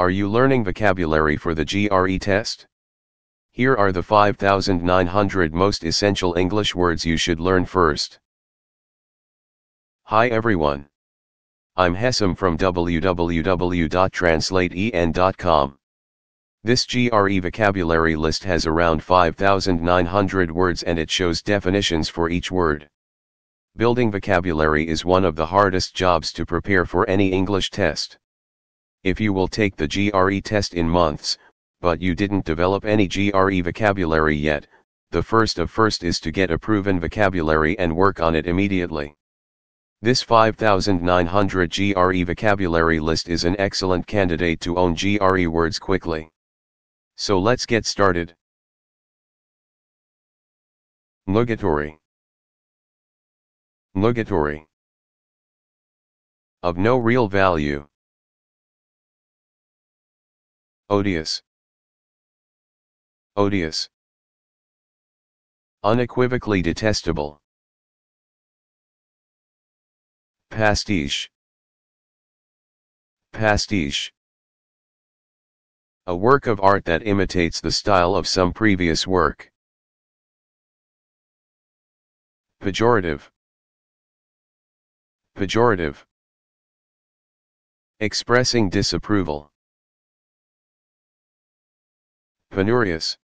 Are you learning vocabulary for the GRE test? Here are the 5,900 most essential English words you should learn first. Hi everyone. I'm Hesam from www.translateen.com. This GRE vocabulary list has around 5,900 words and it shows definitions for each word. Building vocabulary is one of the hardest jobs to prepare for any English test if you will take the GRE test in months, but you didn't develop any GRE vocabulary yet, the first of first is to get a proven vocabulary and work on it immediately. This 5,900 GRE vocabulary list is an excellent candidate to own GRE words quickly. So let's get started. Nugatory. Nugatory. Of no real value. Odious. Odious. Unequivocally detestable. Pastiche. Pastiche. A work of art that imitates the style of some previous work. Pejorative. Pejorative. Expressing disapproval. Penurious.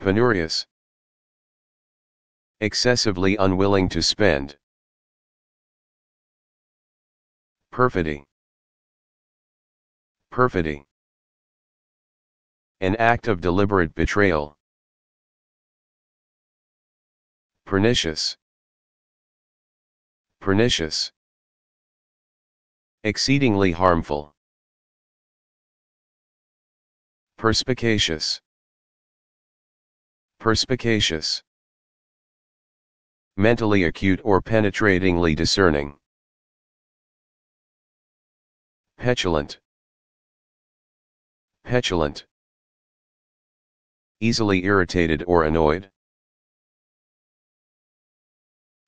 Penurious. Excessively unwilling to spend. Perfidy. Perfidy. An act of deliberate betrayal. Pernicious. Pernicious. Exceedingly harmful. Perspicacious. Perspicacious. Mentally acute or penetratingly discerning. Petulant. Petulant. Easily irritated or annoyed.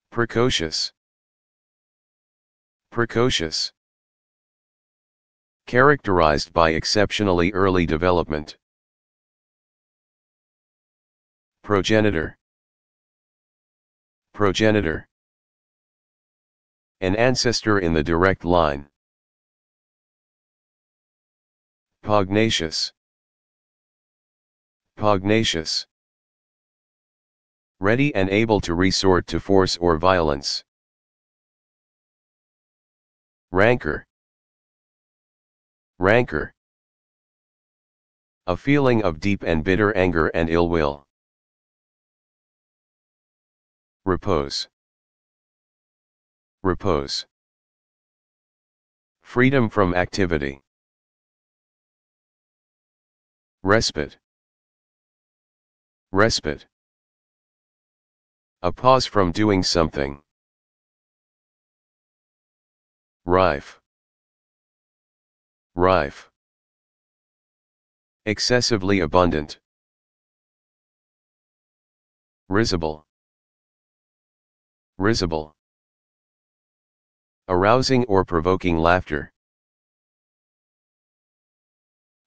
Precocious. Precocious characterized by exceptionally early development. Progenitor Progenitor An ancestor in the direct line. Pugnacious Pugnacious Ready and able to resort to force or violence. Rancor rancor. A feeling of deep and bitter anger and ill will. Repose. Repose. Freedom from activity. Respite. Respite. A pause from doing something. Rife. Rife. Excessively abundant. Risible. Risible. Arousing or provoking laughter.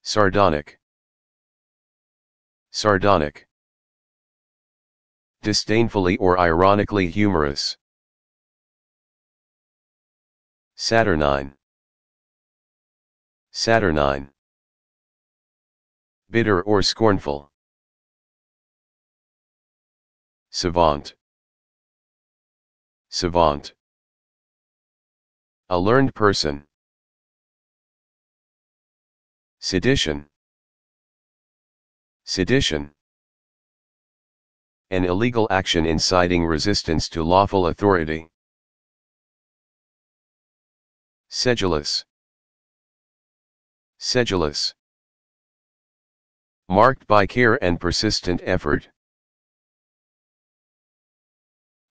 Sardonic. Sardonic. Disdainfully or ironically humorous. Saturnine. Saturnine. Bitter or scornful. Savant. Savant. A learned person. Sedition. Sedition. An illegal action inciting resistance to lawful authority. Sedulous. Sedulous. Marked by care and persistent effort.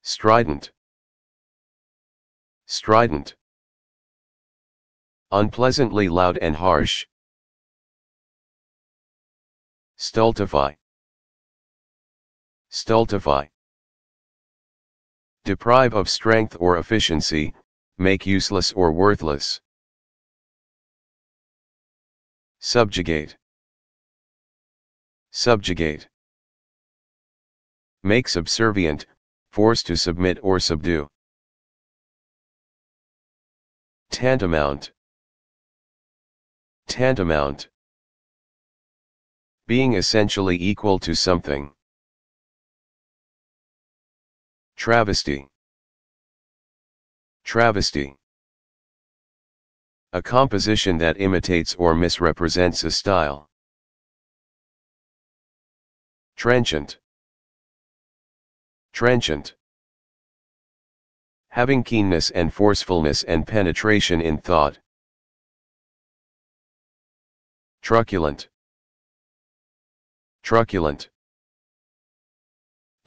Strident. Strident. Unpleasantly loud and harsh. Stultify. Stultify. Deprive of strength or efficiency, make useless or worthless. Subjugate. Subjugate. Make subservient, force to submit or subdue. Tantamount. Tantamount. Being essentially equal to something. Travesty. Travesty a composition that imitates or misrepresents a style. Trenchant. Trenchant. Having keenness and forcefulness and penetration in thought. Truculent. Truculent.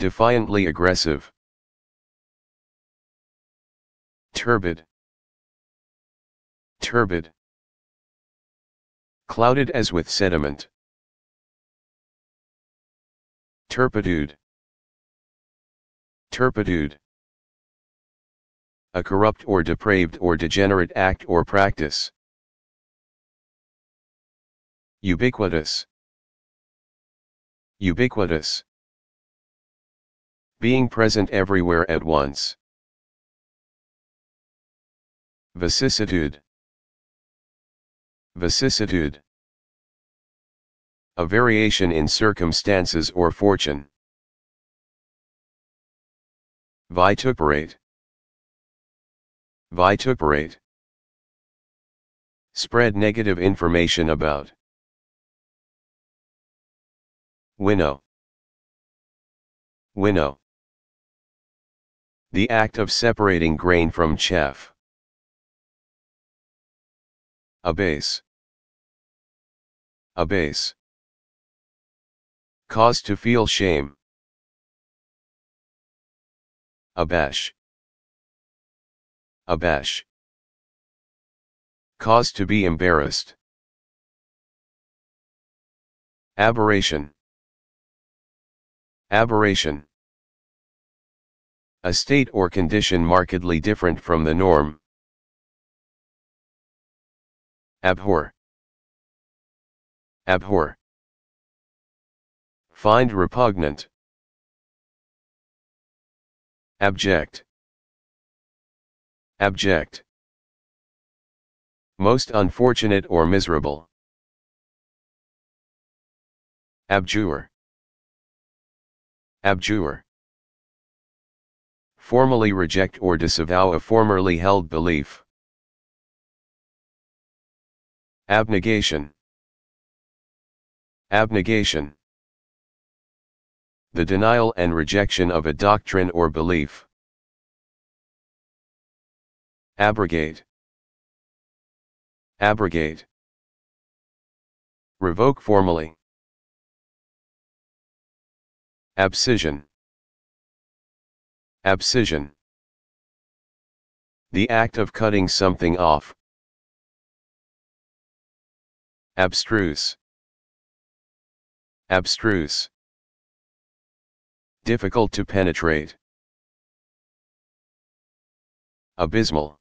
Defiantly aggressive. Turbid turbid, clouded as with sediment, turpitude, turpitude, a corrupt or depraved or degenerate act or practice, ubiquitous, ubiquitous, being present everywhere at once. Vicissitude Vicissitude. A variation in circumstances or fortune. Vituperate. Vituperate. Spread negative information about. Winnow. Winnow. The act of separating grain from chaff. A base abase. Cause to feel shame. Abash. Abash. Cause to be embarrassed. Aberration. Aberration. A state or condition markedly different from the norm. Abhor abhor. Find repugnant. Abject. Abject. Most unfortunate or miserable. Abjure. Abjure. Formally reject or disavow a formerly held belief. Abnegation. Abnegation The denial and rejection of a doctrine or belief. Abrogate Abrogate Revoke formally. Abscission Abscission The act of cutting something off. Abstruse Abstruse. Difficult to penetrate. Abysmal.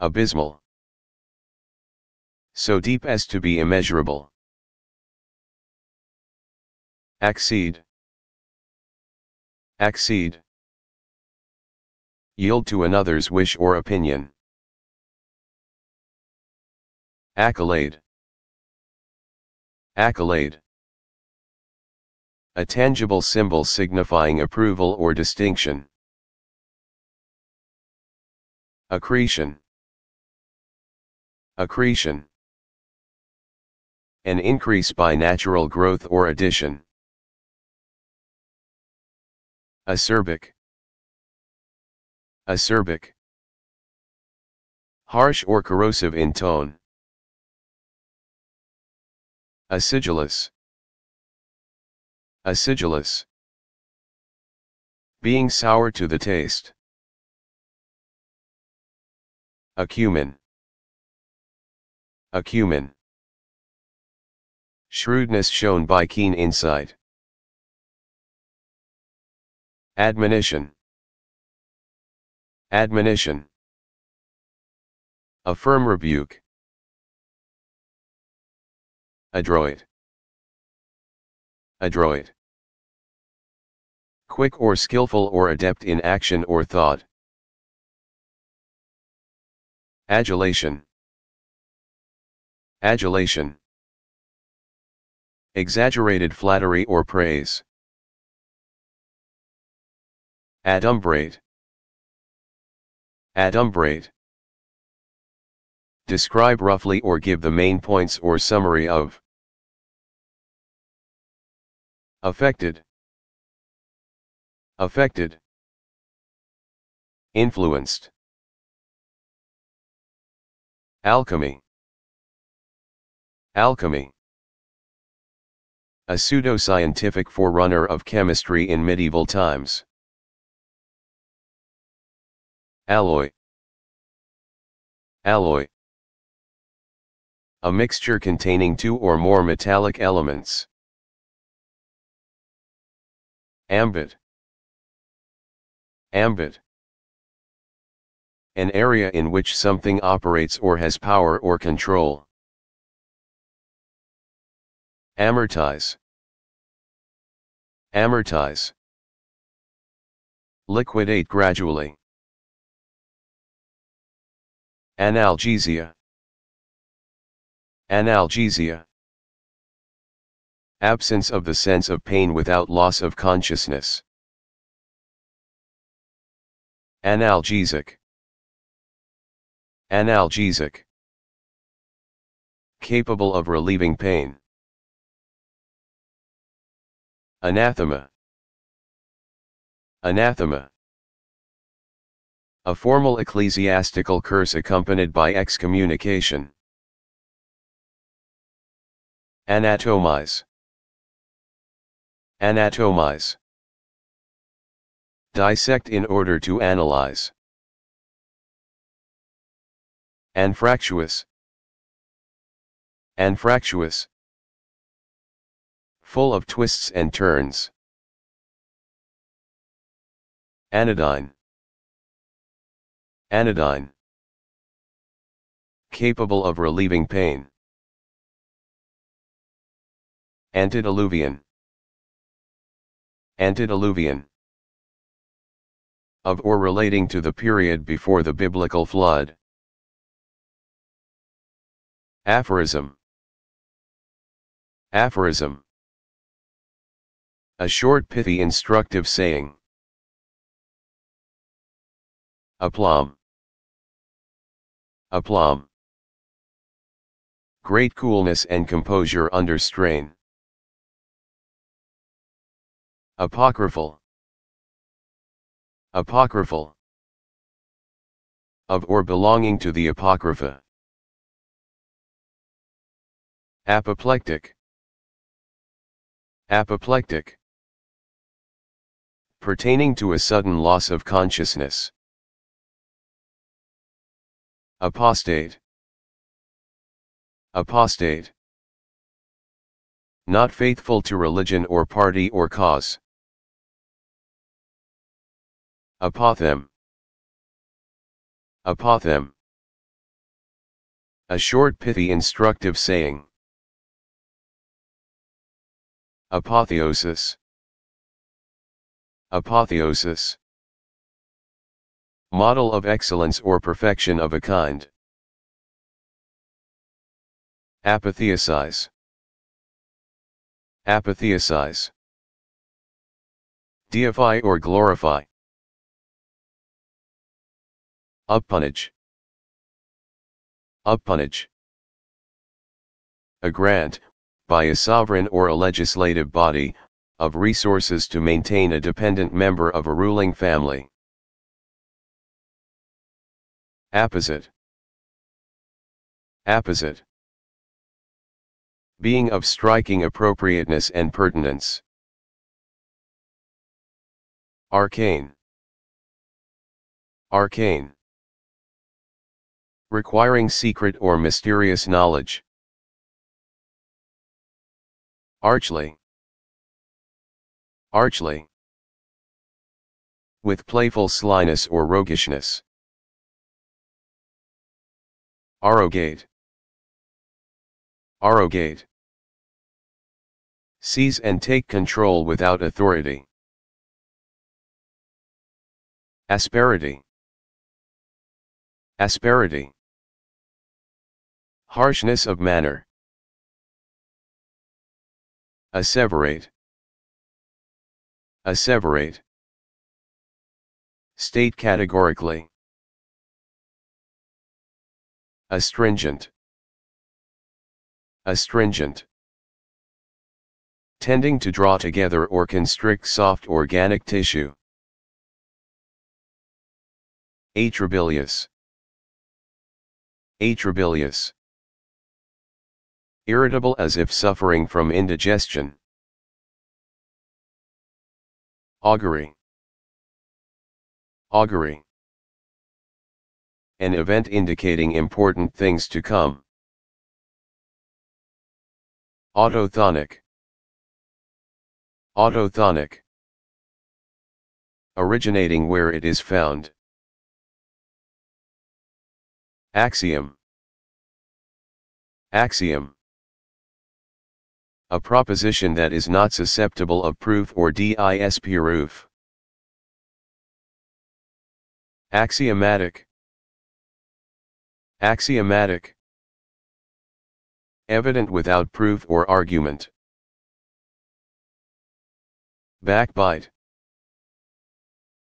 Abysmal. So deep as to be immeasurable. Accede. Accede. Yield to another's wish or opinion. Accolade. Accolade A tangible symbol signifying approval or distinction. Accretion Accretion An increase by natural growth or addition. Acerbic Acerbic Harsh or corrosive in tone. Acidulous. Acidulous. Being sour to the taste. Acumen. Acumen. Shrewdness shown by keen insight. Admonition. Admonition. A firm rebuke adroit, adroit, quick or skillful or adept in action or thought, adulation, adulation, exaggerated flattery or praise, adumbrate, adumbrate, Describe roughly or give the main points or summary of Affected. Affected. Influenced. Alchemy. Alchemy. A pseudo-scientific forerunner of chemistry in medieval times. Alloy. Alloy. A mixture containing two or more metallic elements. Ambit. Ambit. An area in which something operates or has power or control. Amortize. Amortize. Liquidate gradually. Analgesia. Analgesia. Absence of the sense of pain without loss of consciousness. Analgesic. Analgesic. Capable of relieving pain. Anathema. Anathema. A formal ecclesiastical curse accompanied by excommunication. Anatomize. Anatomize. Dissect in order to analyze. Anfractuous. Anfractuous. Full of twists and turns. Anodyne. Anodyne. Capable of relieving pain. Antediluvian. Antediluvian. Of or relating to the period before the biblical flood. Aphorism. Aphorism. A short pithy instructive saying. Aplomb. Aplomb. Great coolness and composure under strain. Apocryphal. Apocryphal. Of or belonging to the Apocrypha. Apoplectic. Apoplectic. Pertaining to a sudden loss of consciousness. Apostate. Apostate. Not faithful to religion or party or cause. Apothem. Apothem. A short pithy instructive saying. Apotheosis. Apotheosis. Model of excellence or perfection of a kind. Apotheosize. Apotheosize. Deify or glorify. Uppunnage. Uppunnage. A grant, by a sovereign or a legislative body, of resources to maintain a dependent member of a ruling family. Apposite. Apposite. Being of striking appropriateness and pertinence. Arcane. Arcane requiring secret or mysterious knowledge. Archly. Archly. With playful slyness or roguishness. Arrogate. Arrogate. Seize and take control without authority. Asperity. Asperity. Harshness of manner. Asseverate. Asseverate. State categorically. Astringent. Astringent. Tending to draw together or constrict soft organic tissue. Atrabilious. Atrabilious irritable as if suffering from indigestion. Augury Augury An event indicating important things to come. Autothonic Autothonic Originating where it is found. Axiom Axiom a proposition that is not susceptible of proof or disproof. Axiomatic Axiomatic Evident without proof or argument. Backbite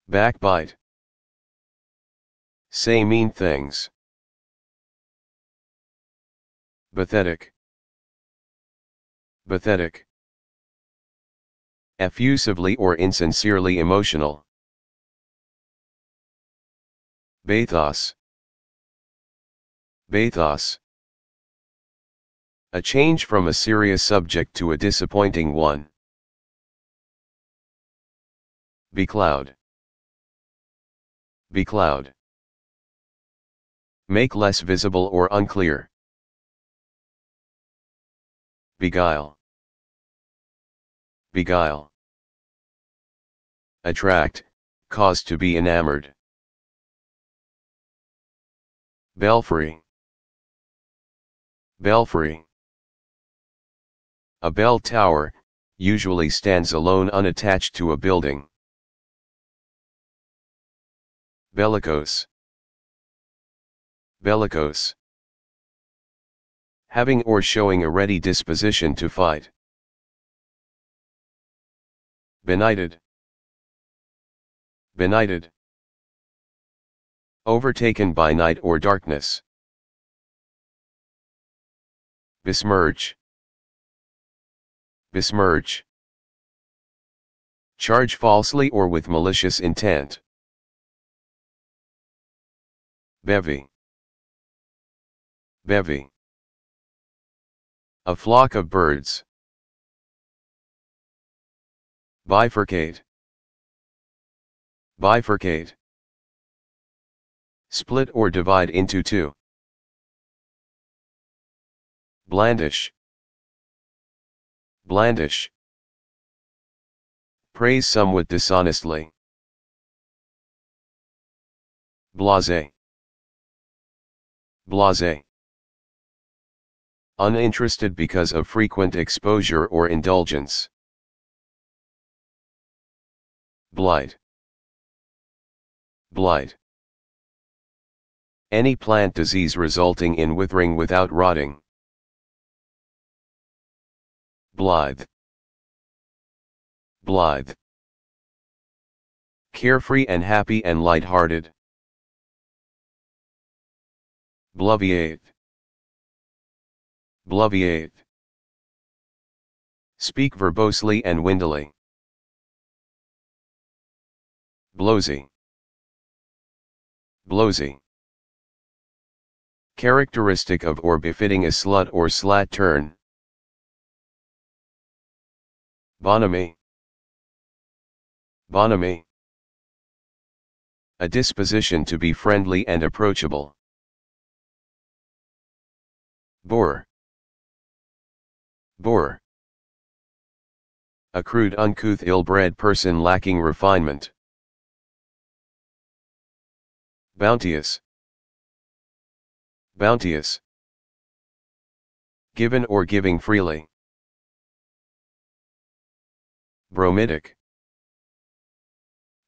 Backbite Say mean things. Pathetic Pathetic. Effusively or insincerely emotional. Bathos. Bathos. A change from a serious subject to a disappointing one. Becloud. Becloud. Make less visible or unclear. Beguile. Beguile. Attract, cause to be enamored. Belfry. Belfry. A bell tower, usually stands alone unattached to a building. Bellicose. Bellicose. Having or showing a ready disposition to fight. Benighted. Benighted. Overtaken by night or darkness. Besmirch. Besmirch. Charge falsely or with malicious intent. Bevy. Bevy. A flock of birds. Bifurcate. Bifurcate. Split or divide into two. Blandish. Blandish. Praise somewhat dishonestly. Blase. Blase. Uninterested because of frequent exposure or indulgence. Blight. Blight. Any plant disease resulting in withering without rotting. Blithe. Blithe. Carefree and happy and light-hearted. Bloviate. Bloviate. Speak verbosely and windily. Blowsy. Blowsy. Characteristic of or befitting a slut or slat turn. Bonamy. Bonamy. A disposition to be friendly and approachable. Boor. Boor. A crude uncouth ill-bred person lacking refinement. Bounteous. Bounteous. Given or giving freely. Bromidic.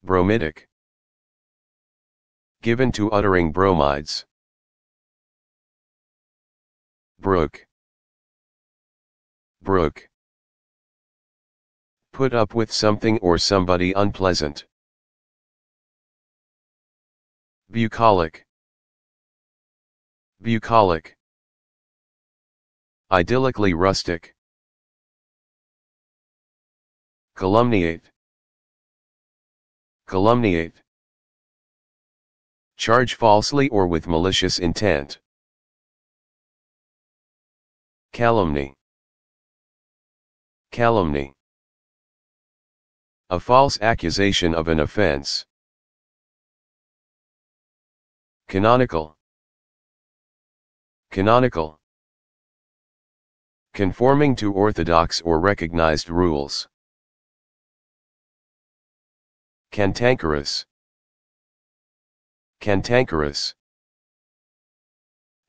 Bromidic. Given to uttering bromides. Brook. Brook. Put up with something or somebody unpleasant. Bucolic. Bucolic. Idyllically rustic. Calumniate. Calumniate. Charge falsely or with malicious intent. Calumny. Calumny. A false accusation of an offense. Canonical. Canonical. Conforming to orthodox or recognized rules. Cantankerous. Cantankerous.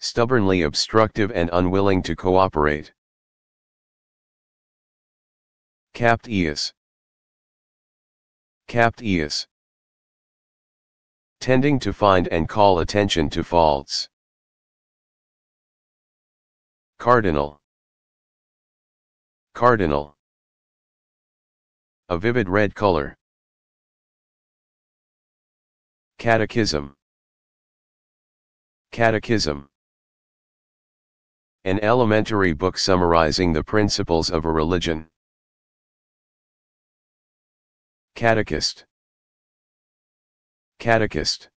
Stubbornly obstructive and unwilling to cooperate. Capt Eus. Capt Eus tending to find and call attention to faults. Cardinal Cardinal A vivid red color. Catechism Catechism An elementary book summarizing the principles of a religion. Catechist Catechist.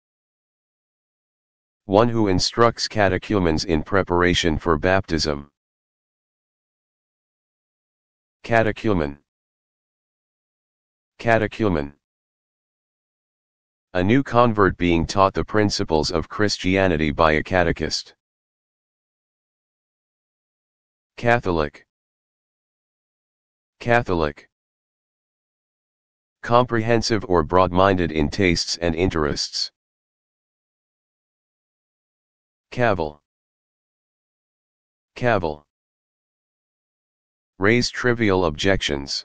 One who instructs catechumens in preparation for baptism. Catechumen. Catechumen. A new convert being taught the principles of Christianity by a catechist. Catholic. Catholic comprehensive or broad-minded in tastes and interests. Cavil Cavil Raise trivial objections.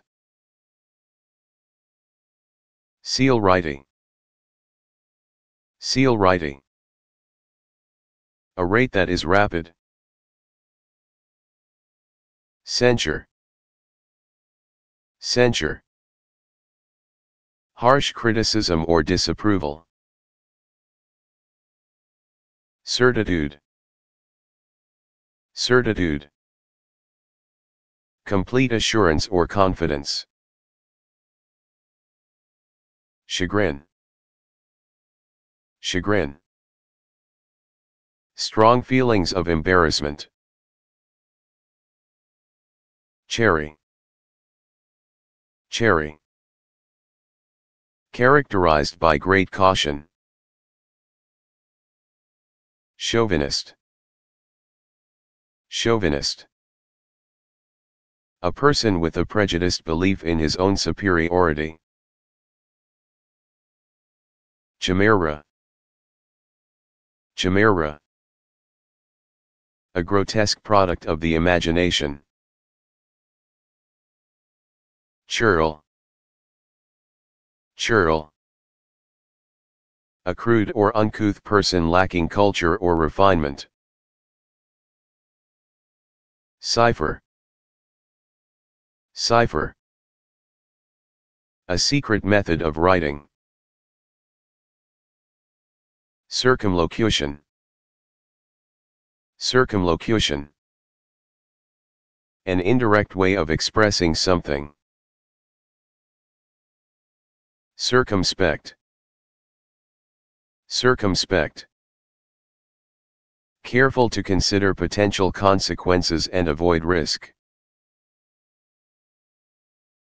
Seal writing Seal writing A rate that is rapid. Censure Censure Harsh criticism or disapproval. Certitude. Certitude. Complete assurance or confidence. Chagrin. Chagrin. Strong feelings of embarrassment. Cherry. Cherry characterized by great caution. Chauvinist Chauvinist A person with a prejudiced belief in his own superiority. Chimera Chimera A grotesque product of the imagination. Churl Churl. A crude or uncouth person lacking culture or refinement. Cipher. Cipher. A secret method of writing. Circumlocution. Circumlocution. An indirect way of expressing something. Circumspect. Circumspect. Careful to consider potential consequences and avoid risk.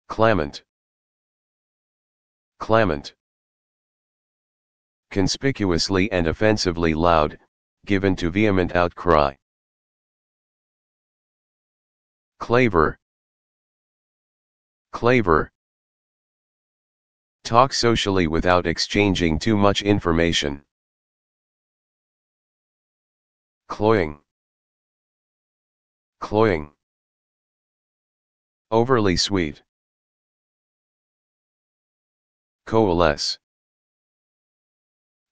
Clement. Clement. Conspicuously and offensively loud, given to vehement outcry. Claver. Claver. Talk socially without exchanging too much information. Cloying. Cloying. Overly sweet. Coalesce.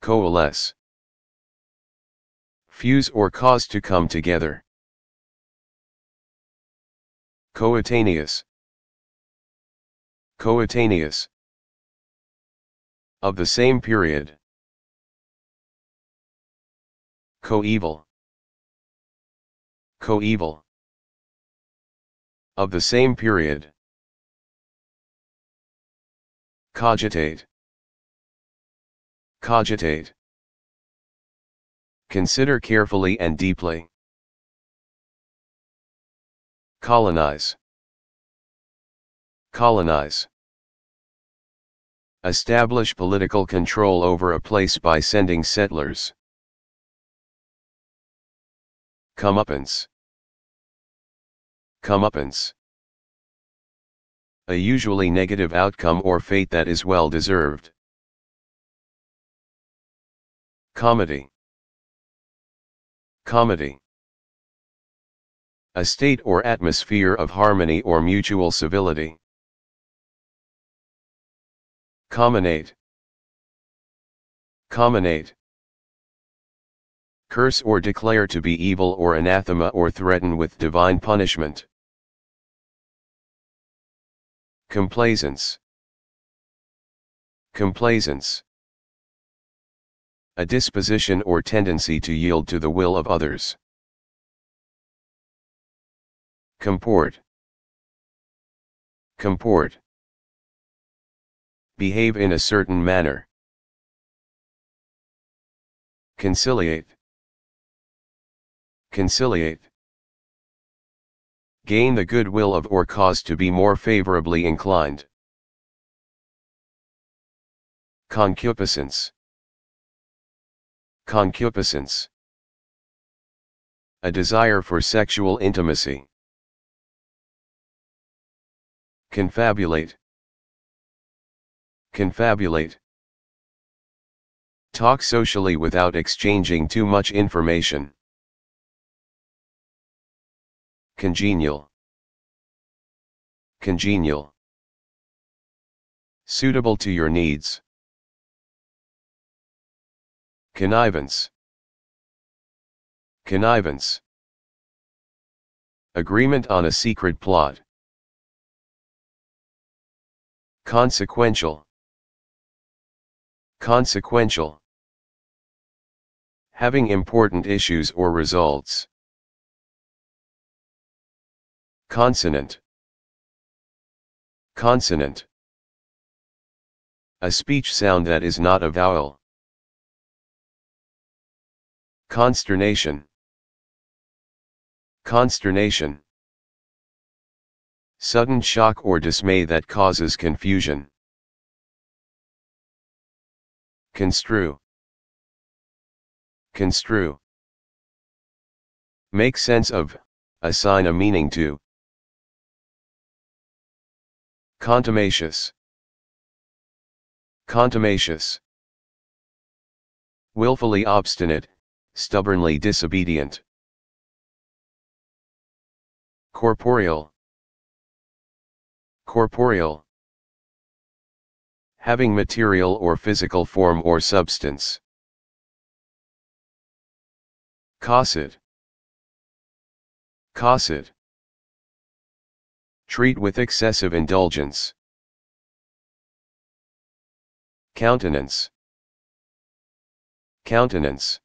Coalesce. Fuse or cause to come together. Coetaneous. Coetaneous of the same period. Coeval. Coeval. Of the same period. Cogitate. Cogitate. Consider carefully and deeply. Colonize. Colonize establish political control over a place by sending settlers. Comeuppance Comeuppance A usually negative outcome or fate that is well deserved. Comedy Comedy A state or atmosphere of harmony or mutual civility. Comminate. Comminate. Curse or declare to be evil or anathema or threaten with divine punishment. Complaisance. Complaisance. A disposition or tendency to yield to the will of others. Comport. Comport behave in a certain manner. Conciliate. Conciliate. Gain the goodwill of or cause to be more favorably inclined. Concupiscence. Concupiscence. A desire for sexual intimacy. Confabulate. Confabulate. Talk socially without exchanging too much information. Congenial. Congenial. Suitable to your needs. Connivance. Connivance. Agreement on a secret plot. Consequential. Consequential. Having important issues or results. Consonant. Consonant. A speech sound that is not a vowel. Consternation. Consternation. Sudden shock or dismay that causes confusion. Construe. Construe. Make sense of, assign a meaning to. Contumacious. Contumacious. Willfully obstinate, stubbornly disobedient. Corporeal. Corporeal having material or physical form or substance. Cosset. Cosset. Treat with excessive indulgence. Countenance. Countenance.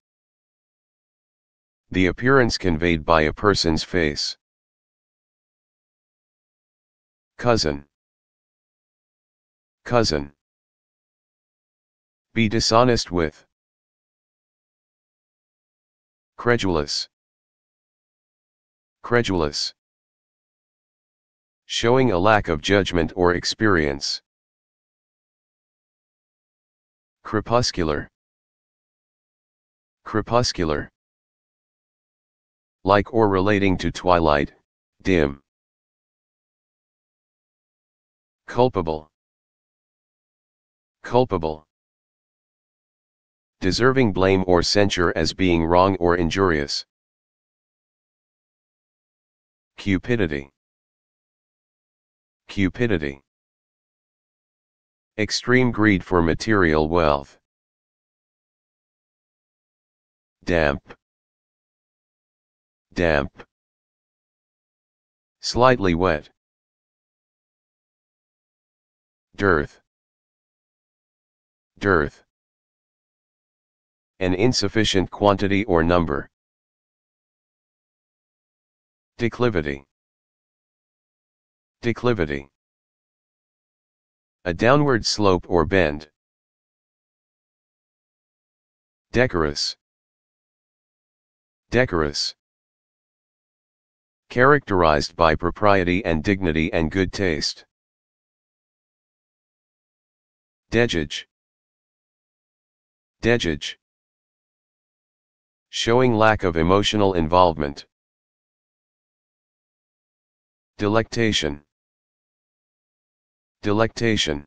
The appearance conveyed by a person's face. Cousin. Cousin be dishonest with. Credulous. Credulous. Showing a lack of judgment or experience. Crepuscular. Crepuscular. Like or relating to twilight, dim. Culpable. Culpable deserving blame or censure as being wrong or injurious. Cupidity Cupidity Extreme greed for material wealth. Damp Damp Slightly wet. Dearth Dearth an insufficient quantity or number. Declivity Declivity A downward slope or bend. Decorous Decorous Characterized by propriety and dignity and good taste. Degage Degage showing lack of emotional involvement. Delectation Delectation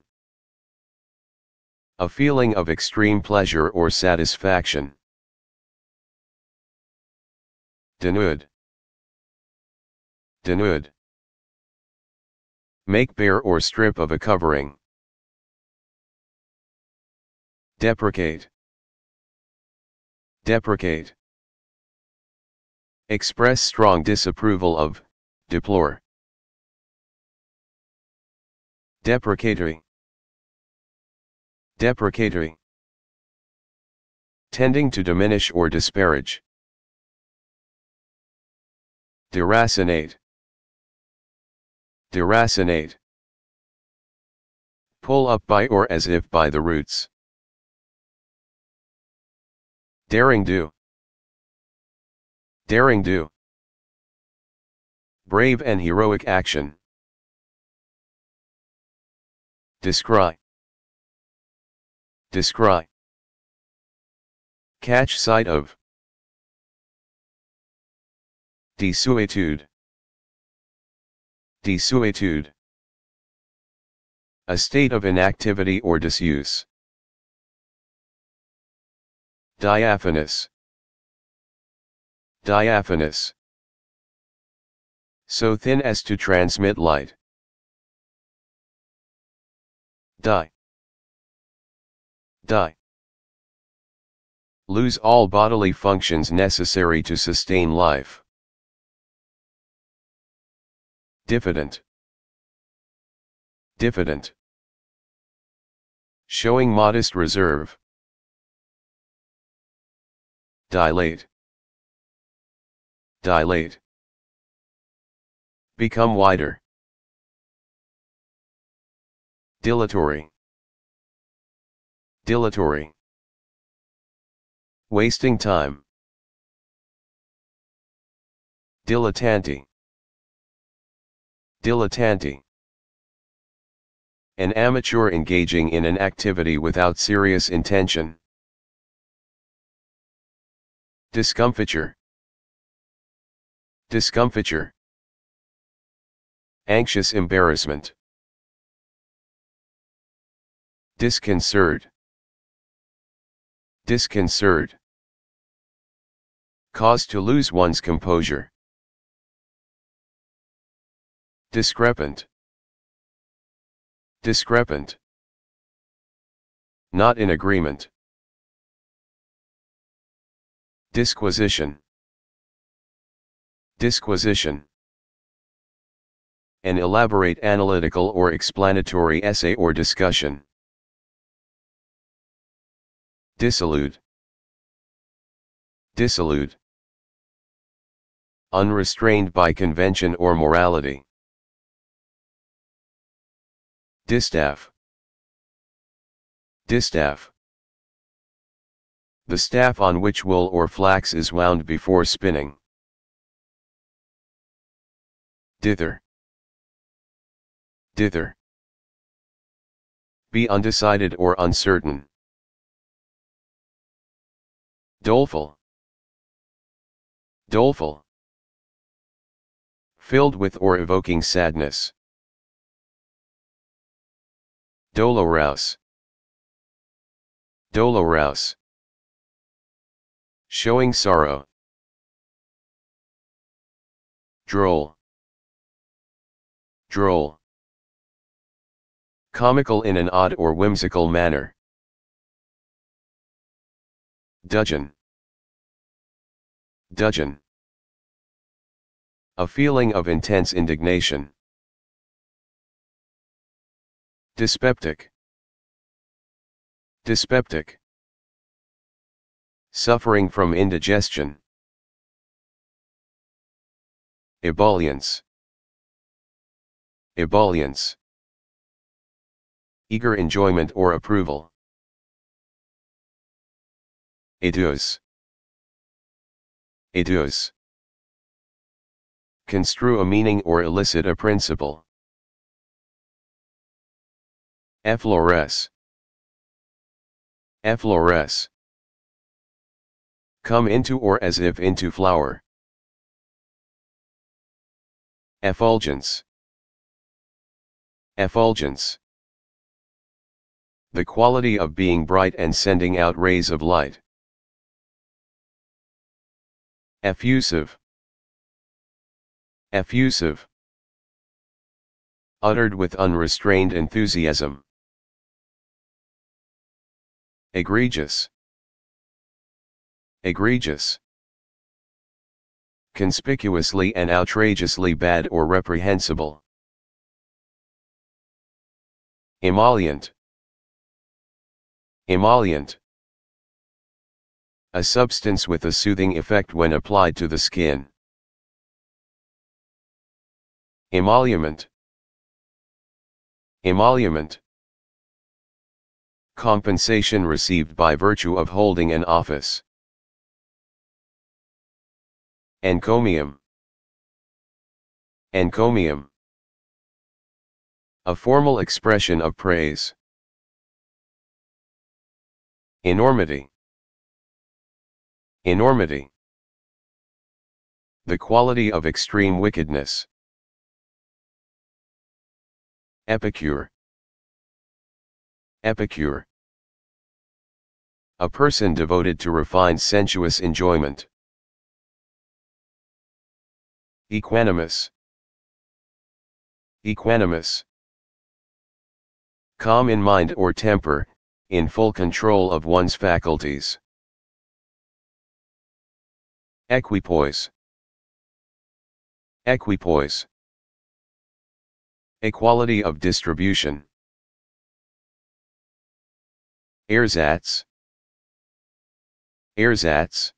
A feeling of extreme pleasure or satisfaction. Denude Denude Make bare or strip of a covering. Deprecate Deprecate. Express strong disapproval of, deplore. Deprecatory. Deprecatory. Tending to diminish or disparage. Deracinate. Deracinate. Pull up by or as if by the roots. Daring do. Daring do. Brave and heroic action. Describe. Descry. Catch sight of. Desuetude. Desuetude. A state of inactivity or disuse. Diaphanous. Diaphanous. So thin as to transmit light. Die. Die. Lose all bodily functions necessary to sustain life. Diffident. Diffident. Showing modest reserve dilate, dilate, become wider, dilatory, dilatory, wasting time, dilettante dilettante an amateur engaging in an activity without serious intention. Discomfiture. Discomfiture. Anxious embarrassment. Disconcert. Disconcert. Cause to lose one's composure. Discrepant. Discrepant. Not in agreement. Disquisition. Disquisition. An elaborate analytical or explanatory essay or discussion. Dissolute. Dissolute. Unrestrained by convention or morality. Distaff. Distaff. The staff on which wool or flax is wound before spinning. Dither. Dither. Be undecided or uncertain. Doleful. Doleful. Filled with or evoking sadness. Dolorouse. Dolorouse. Showing sorrow. Droll. Droll. Comical in an odd or whimsical manner. Dudgeon. Dudgeon. A feeling of intense indignation. Dyspeptic. Dyspeptic. Suffering from indigestion. Ebullience. Ebullience. Eager enjoyment or approval. Educe. Educe. Construe a meaning or elicit a principle. Efflores. Efflores come into or as if into flower. Effulgence Effulgence The quality of being bright and sending out rays of light. Effusive Effusive Uttered with unrestrained enthusiasm. Egregious egregious, conspicuously and outrageously bad or reprehensible. Emollient Emollient A substance with a soothing effect when applied to the skin. Emolument Emolument Compensation received by virtue of holding an office. Encomium. Encomium. A formal expression of praise. Enormity. Enormity. The quality of extreme wickedness. Epicure. Epicure. A person devoted to refined sensuous enjoyment. Equanimous. Equanimous. Calm in mind or temper, in full control of one's faculties. Equipoise. Equipoise. Equality of distribution. Ersatz. Ersatz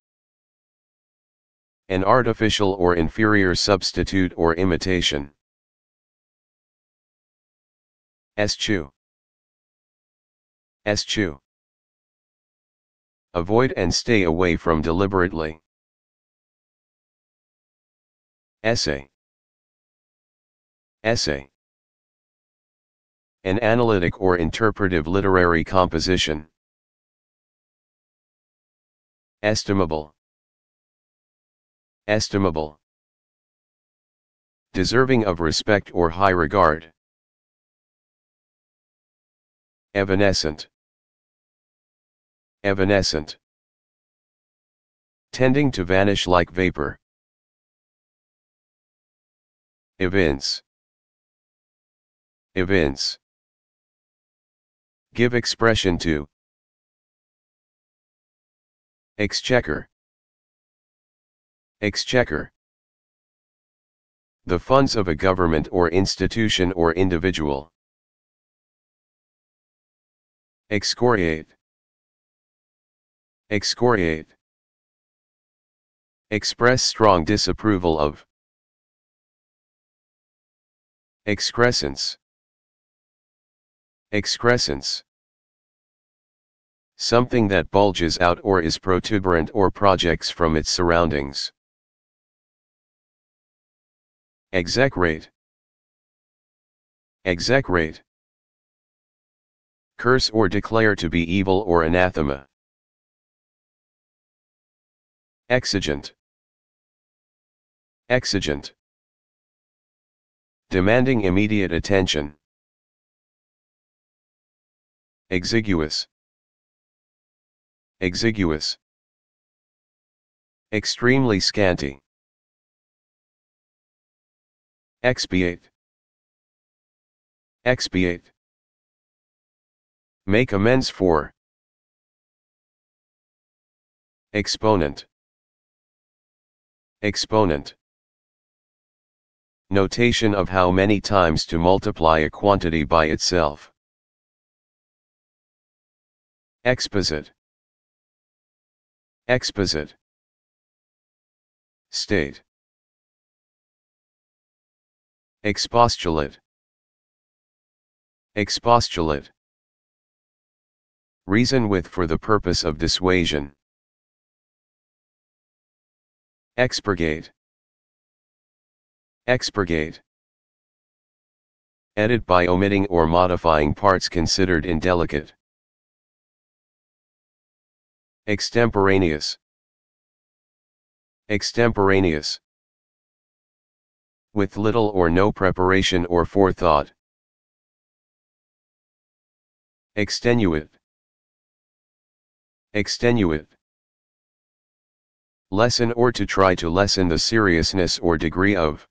an artificial or inferior substitute or imitation. Eschew. Eschew. Avoid and stay away from deliberately. Essay. Essay. An analytic or interpretive literary composition. Estimable. Estimable. Deserving of respect or high regard. Evanescent. Evanescent. Tending to vanish like vapor. Evince. Evince. Give expression to. Exchequer. Exchequer The funds of a government or institution or individual. Excoriate Excoriate Express strong disapproval of Excrescence Excrescence Something that bulges out or is protuberant or projects from its surroundings. Execrate. Execrate. Curse or declare to be evil or anathema. Exigent. Exigent. Demanding immediate attention. Exiguous. Exiguous. Extremely scanty. Expiate. Expiate. Make amends for. Exponent. Exponent. Notation of how many times to multiply a quantity by itself. Exposit. Exposit. State. Expostulate. Expostulate. Reason with for the purpose of dissuasion. Expurgate. Expurgate. Edit by omitting or modifying parts considered indelicate. Extemporaneous. Extemporaneous with little or no preparation or forethought. Extenuate. Extenuate. Lessen or to try to lessen the seriousness or degree of.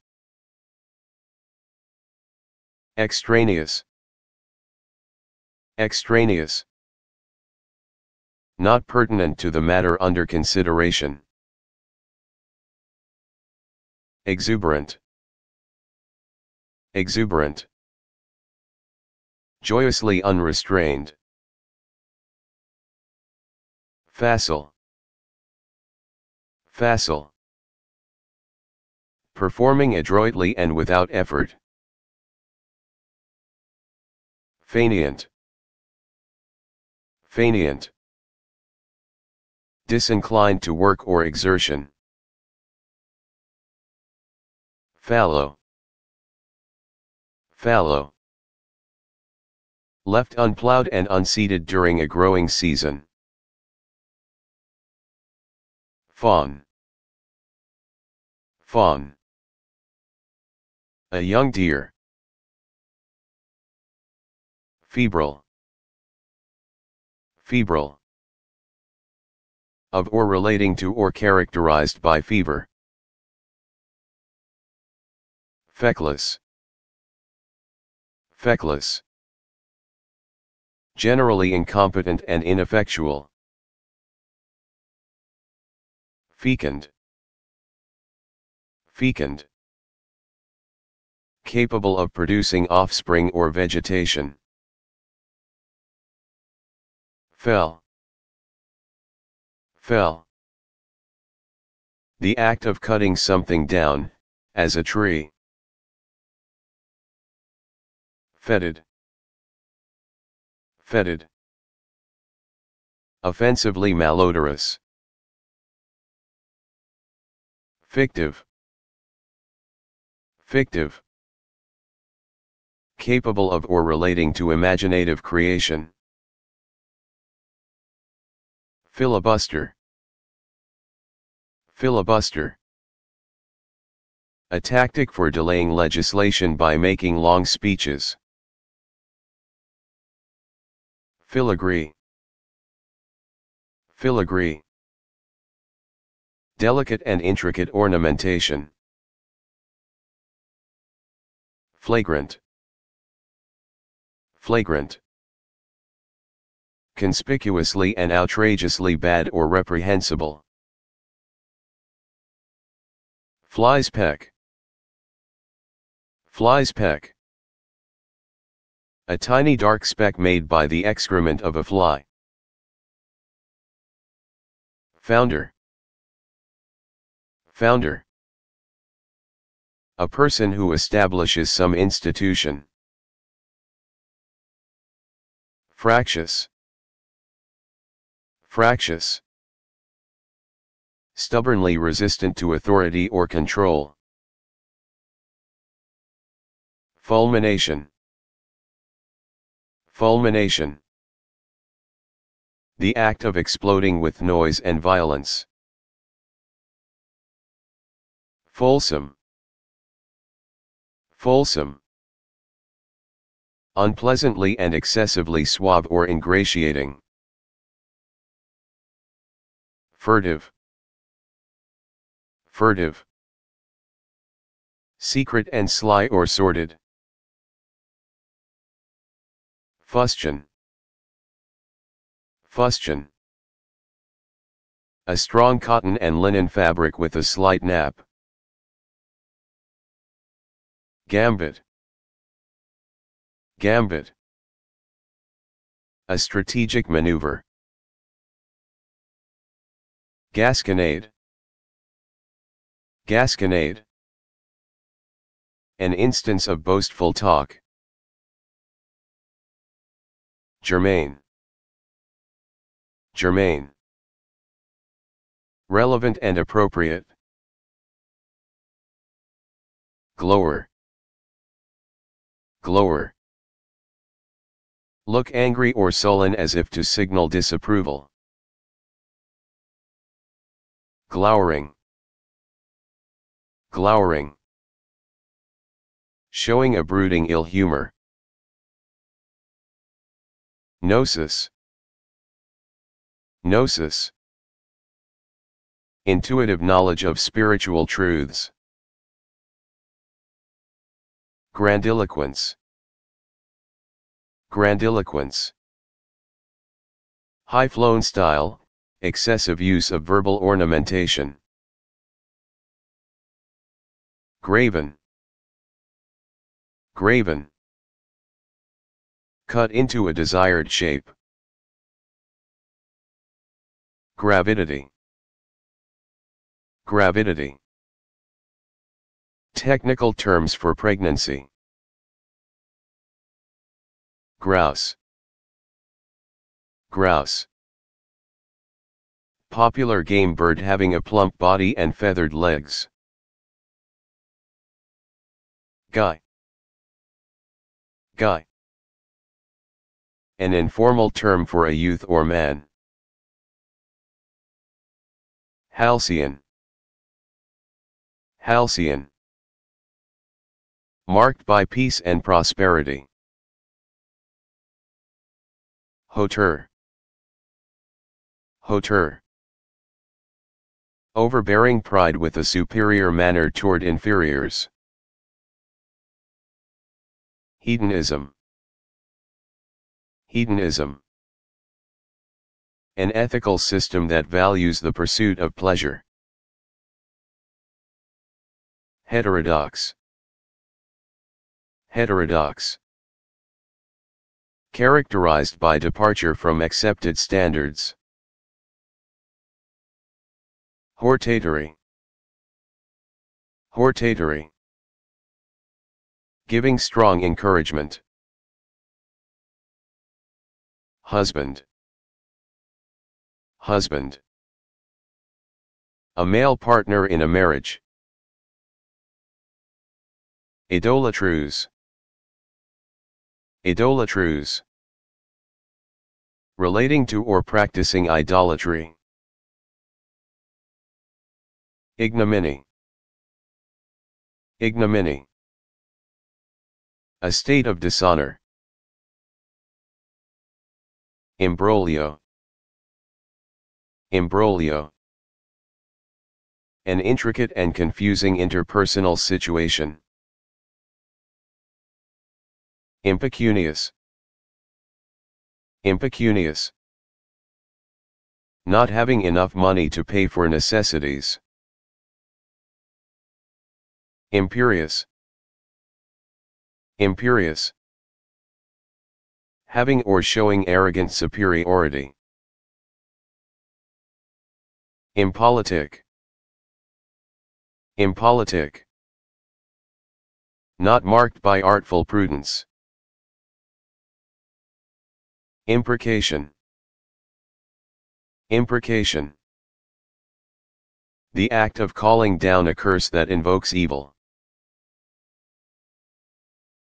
Extraneous. Extraneous. Not pertinent to the matter under consideration. Exuberant. Exuberant. Joyously unrestrained. Facile. Facile. Performing adroitly and without effort. Faineant. Faineant. Disinclined to work or exertion. Fallow fallow. Left unplowed and unseeded during a growing season. Fawn. Fawn. A young deer. Febrile. Febrile. Of or relating to or characterized by fever. Feckless feckless. Generally incompetent and ineffectual. Fecund. Fecund. Capable of producing offspring or vegetation. Fell. Fell. The act of cutting something down, as a tree. Fetid. Fetid. Offensively malodorous. Fictive. Fictive. Capable of or relating to imaginative creation. Filibuster. Filibuster. A tactic for delaying legislation by making long speeches. Filigree. Filigree. Delicate and intricate ornamentation. Flagrant. Flagrant. Conspicuously and outrageously bad or reprehensible. Flies peck. Flies peck a tiny dark speck made by the excrement of a fly. Founder Founder A person who establishes some institution. Fractious Fractious Stubbornly resistant to authority or control. Fulmination Fulmination. The act of exploding with noise and violence. Fulsome. Fulsome. Unpleasantly and excessively suave or ingratiating. Furtive. Furtive. Secret and sly or sordid. Fustian. Fustian. A strong cotton and linen fabric with a slight nap. Gambit. Gambit. A strategic maneuver. Gasconade. Gasconade. An instance of boastful talk. Germain. Germain. Relevant and appropriate. Glower. Glower. Look angry or sullen as if to signal disapproval. Glowering. Glowering. Showing a brooding ill humor. Gnosis. Gnosis. Intuitive knowledge of spiritual truths. Grandiloquence. Grandiloquence. High-flown style, excessive use of verbal ornamentation. Graven. Graven cut into a desired shape. Gravidity Gravidity Technical terms for pregnancy Grouse Grouse Popular game bird having a plump body and feathered legs. Guy Guy an informal term for a youth or man. Halcyon Halcyon Marked by peace and prosperity. Hauteur Hauteur Overbearing pride with a superior manner toward inferiors. Hedonism Hedonism An ethical system that values the pursuit of pleasure. Heterodox Heterodox Characterized by departure from accepted standards. Hortatory Hortatory Giving strong encouragement husband, husband. A male partner in a marriage. Idolatrous, Idolatrus. Relating to or practicing idolatry. Ignominy. Ignominy. A state of dishonor. Imbroglio. Imbroglio. An intricate and confusing interpersonal situation. Impecunious. Impecunious. Not having enough money to pay for necessities. Imperious. Imperious having or showing arrogant superiority. Impolitic. Impolitic. Not marked by artful prudence. Imprecation. Imprecation. The act of calling down a curse that invokes evil.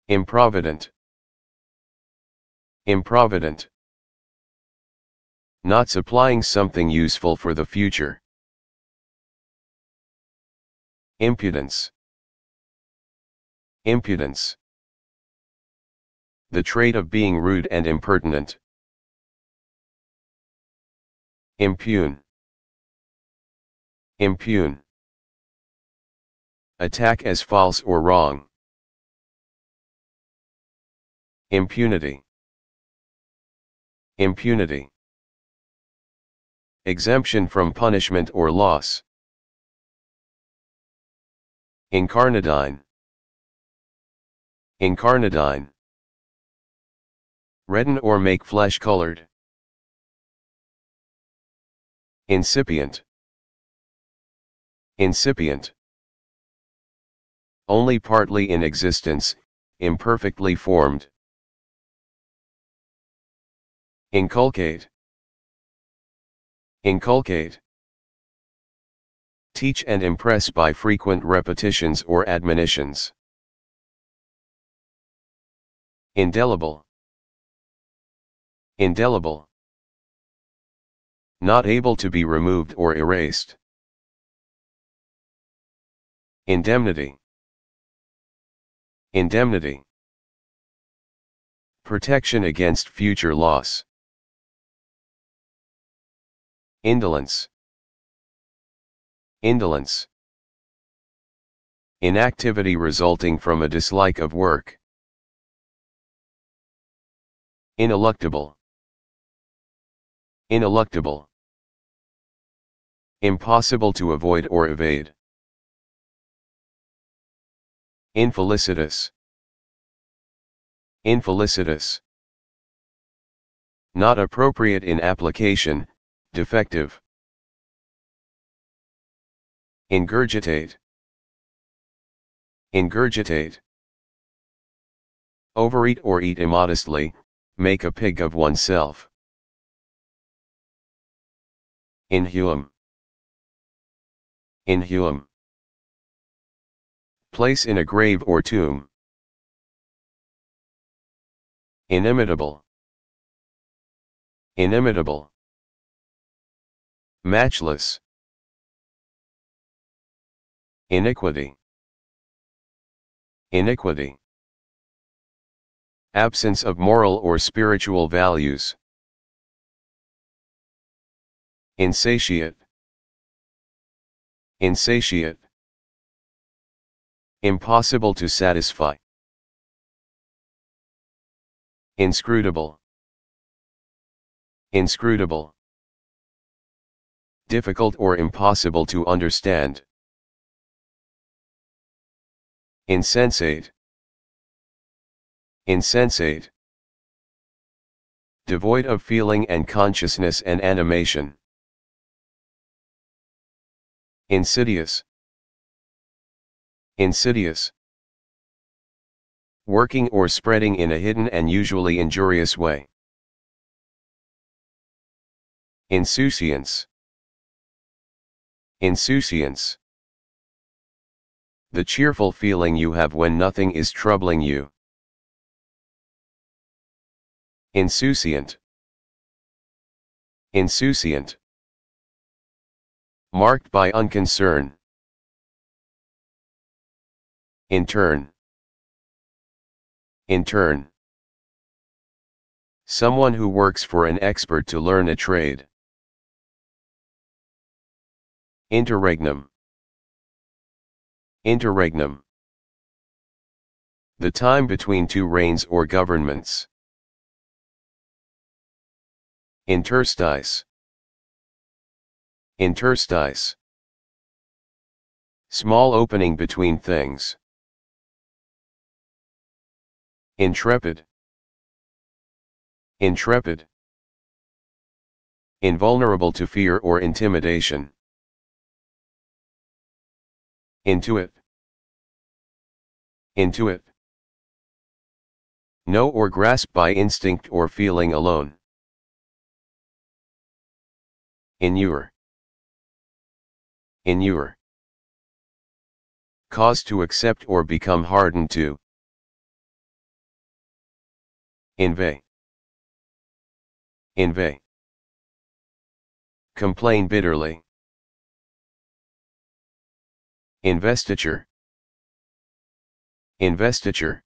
Improvident. Improvident. Not supplying something useful for the future. Impudence. Impudence. The trait of being rude and impertinent. Impune. Impugn. Attack as false or wrong. Impunity. Impunity. Exemption from punishment or loss. Incarnadine. Incarnadine. Redden or make flesh colored. Incipient. Incipient. Only partly in existence, imperfectly formed. Inculcate. Inculcate. Teach and impress by frequent repetitions or admonitions. Indelible. Indelible. Not able to be removed or erased. Indemnity. Indemnity. Protection against future loss. Indolence. Indolence. Inactivity resulting from a dislike of work. Ineluctable. Ineluctable. Impossible to avoid or evade. Infelicitous. Infelicitous. Not appropriate in application, defective. Ingurgitate. Ingurgitate. Overeat or eat immodestly, make a pig of oneself. Inhuum. Inhuum. Place in a grave or tomb. Inimitable. Inimitable. Matchless. Iniquity. Iniquity. Absence of moral or spiritual values. Insatiate. Insatiate. Impossible to satisfy. Inscrutable. Inscrutable difficult or impossible to understand. Insensate. Insensate. Devoid of feeling and consciousness and animation. Insidious. Insidious. Working or spreading in a hidden and usually injurious way. Insouciance. Insouciance. The cheerful feeling you have when nothing is troubling you. Insouciant. Insouciant. Marked by unconcern. In turn. In turn. Someone who works for an expert to learn a trade. Interregnum Interregnum The time between two reigns or governments. Interstice Interstice Small opening between things. Intrepid Intrepid Invulnerable to fear or intimidation. Intuit. Intuit. Know or grasp by instinct or feeling alone. Inure. Inure. Cause to accept or become hardened to. Invey. Invey. Complain bitterly. Investiture Investiture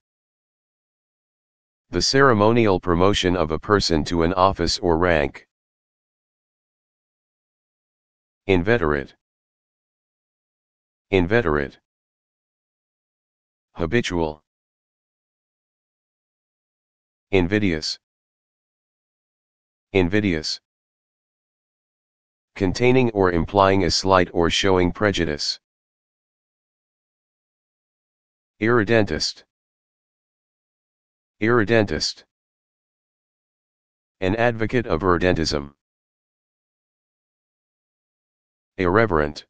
The ceremonial promotion of a person to an office or rank. Inveterate Inveterate Habitual Invidious Invidious Containing or implying a slight or showing prejudice. Iridentist. Iridentist. An advocate of irredentism. Irreverent.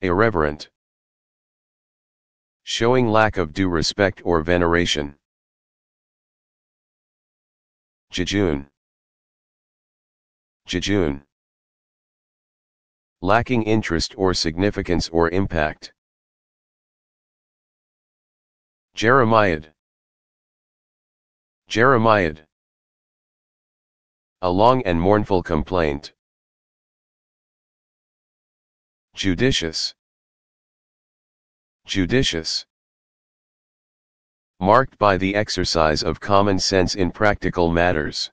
Irreverent. Showing lack of due respect or veneration. Jejune. Jejune. Lacking interest or significance or impact. Jeremiah. Jeremiah. A long and mournful complaint. Judicious. Judicious. Marked by the exercise of common sense in practical matters.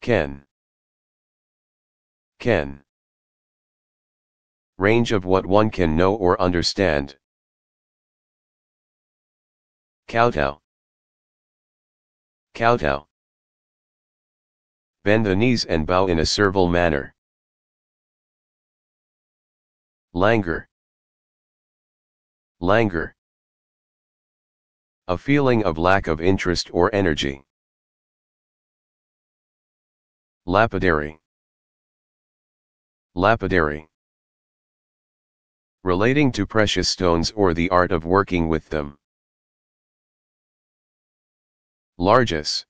Ken. Ken. Range of what one can know or understand. Kowtow. Kowtow. Bend the knees and bow in a servile manner. Languor. Languor. A feeling of lack of interest or energy. Lapidary. Lapidary. Relating to precious stones or the art of working with them. Largess.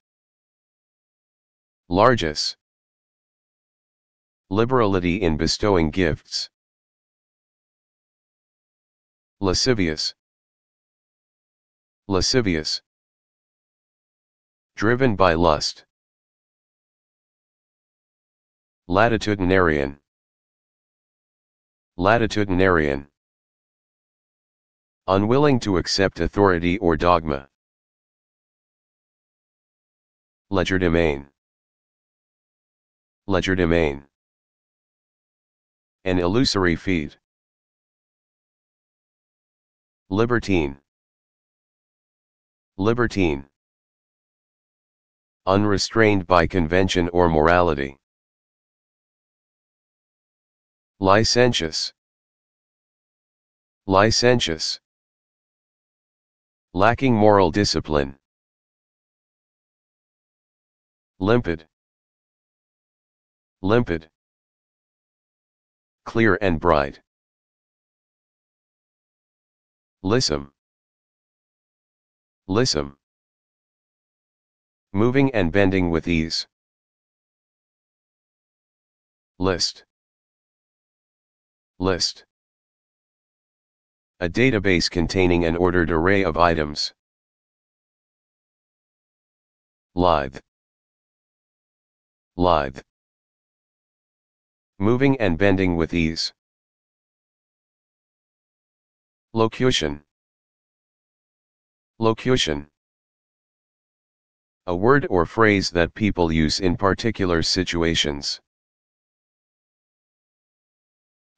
Largess. Liberality in bestowing gifts. Lascivious. Lascivious. Driven by lust. Latitudinarian. Latitudinarian. Unwilling to accept authority or dogma. Ledger domain. Ledger domain. An illusory feed. Libertine. Libertine. Unrestrained by convention or morality. Licentious. Licentious. Lacking moral discipline. Limpid. Limpid. Clear and bright. Lissom. Lissom. Moving and bending with ease. List. List. A database containing an ordered array of items. Lithe lithe. Moving and bending with ease. Locution. Locution. A word or phrase that people use in particular situations.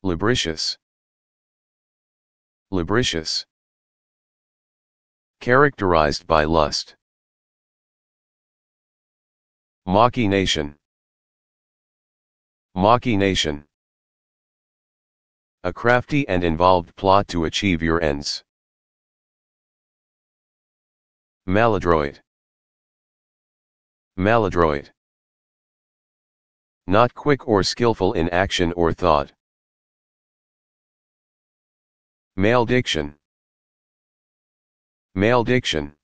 Lubricious. Lubricious. Characterized by lust. Machination. Maki Nation A crafty and involved plot to achieve your ends. Maladroit Maladroit Not quick or skillful in action or thought. Malediction Malediction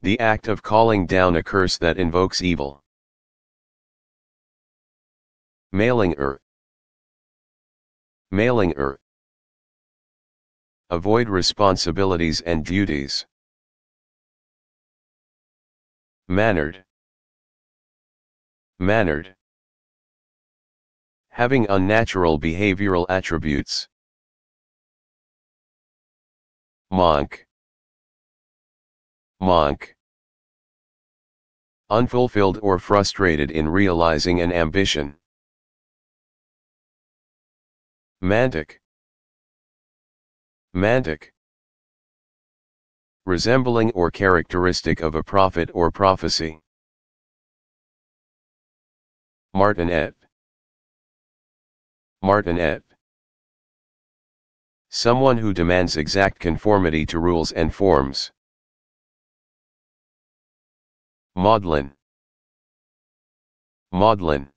The act of calling down a curse that invokes evil. Mailing-er. Mailing-er. Avoid responsibilities and duties. Mannered. Mannered. Having unnatural behavioral attributes. Monk. Monk. Unfulfilled or frustrated in realizing an ambition. Mantic. Mantic. Resembling or characteristic of a prophet or prophecy. Martinet. Martinet. Someone who demands exact conformity to rules and forms. Maudlin. Maudlin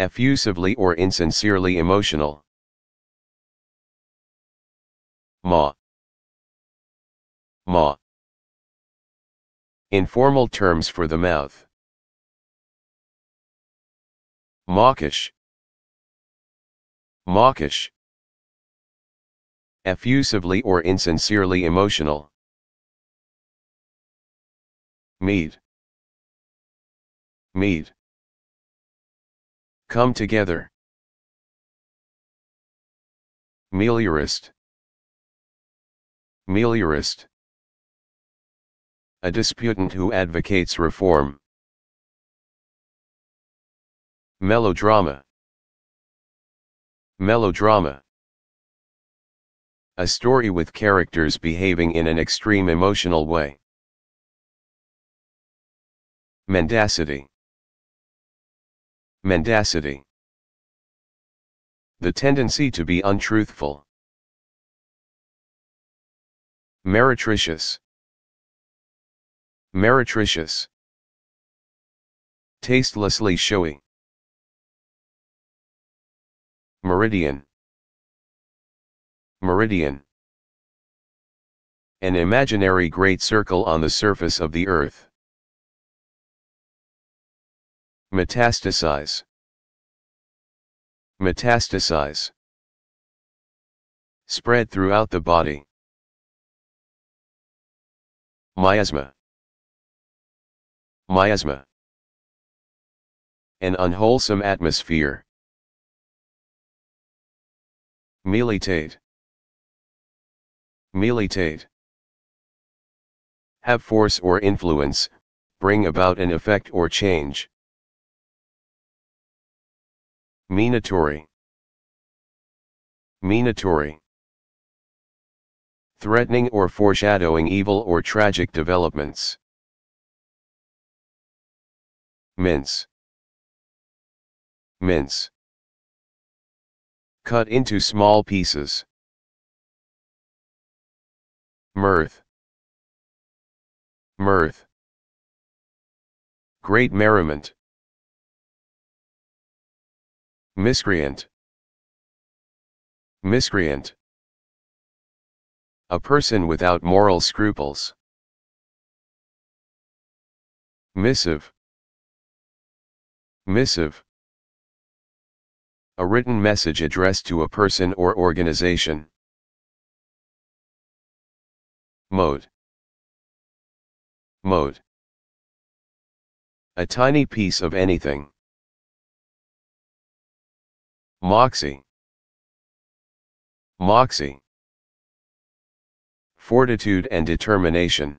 effusively or insincerely emotional. Ma. Ma. Informal terms for the mouth. Mawkish. Mawkish. Effusively or insincerely emotional. Mead. Mead. Come together. Meliorist. Meliorist. A disputant who advocates reform. Melodrama. Melodrama. A story with characters behaving in an extreme emotional way. Mendacity. Mendacity. The tendency to be untruthful. Meretricious. Meretricious. Tastelessly showy. Meridian. Meridian. An imaginary great circle on the surface of the earth. Metastasize. Metastasize. Spread throughout the body. Miasma. Miasma. An unwholesome atmosphere. Militate. Militate. Have force or influence, bring about an effect or change. Minatory. Minatory. Threatening or foreshadowing evil or tragic developments. Mince. Mince. Cut into small pieces. Mirth. Mirth. Great merriment. Miscreant. Miscreant. A person without moral scruples. Missive. Missive. A written message addressed to a person or organization. Mode. Mode. A tiny piece of anything. Moxie. Moxie. Fortitude and determination.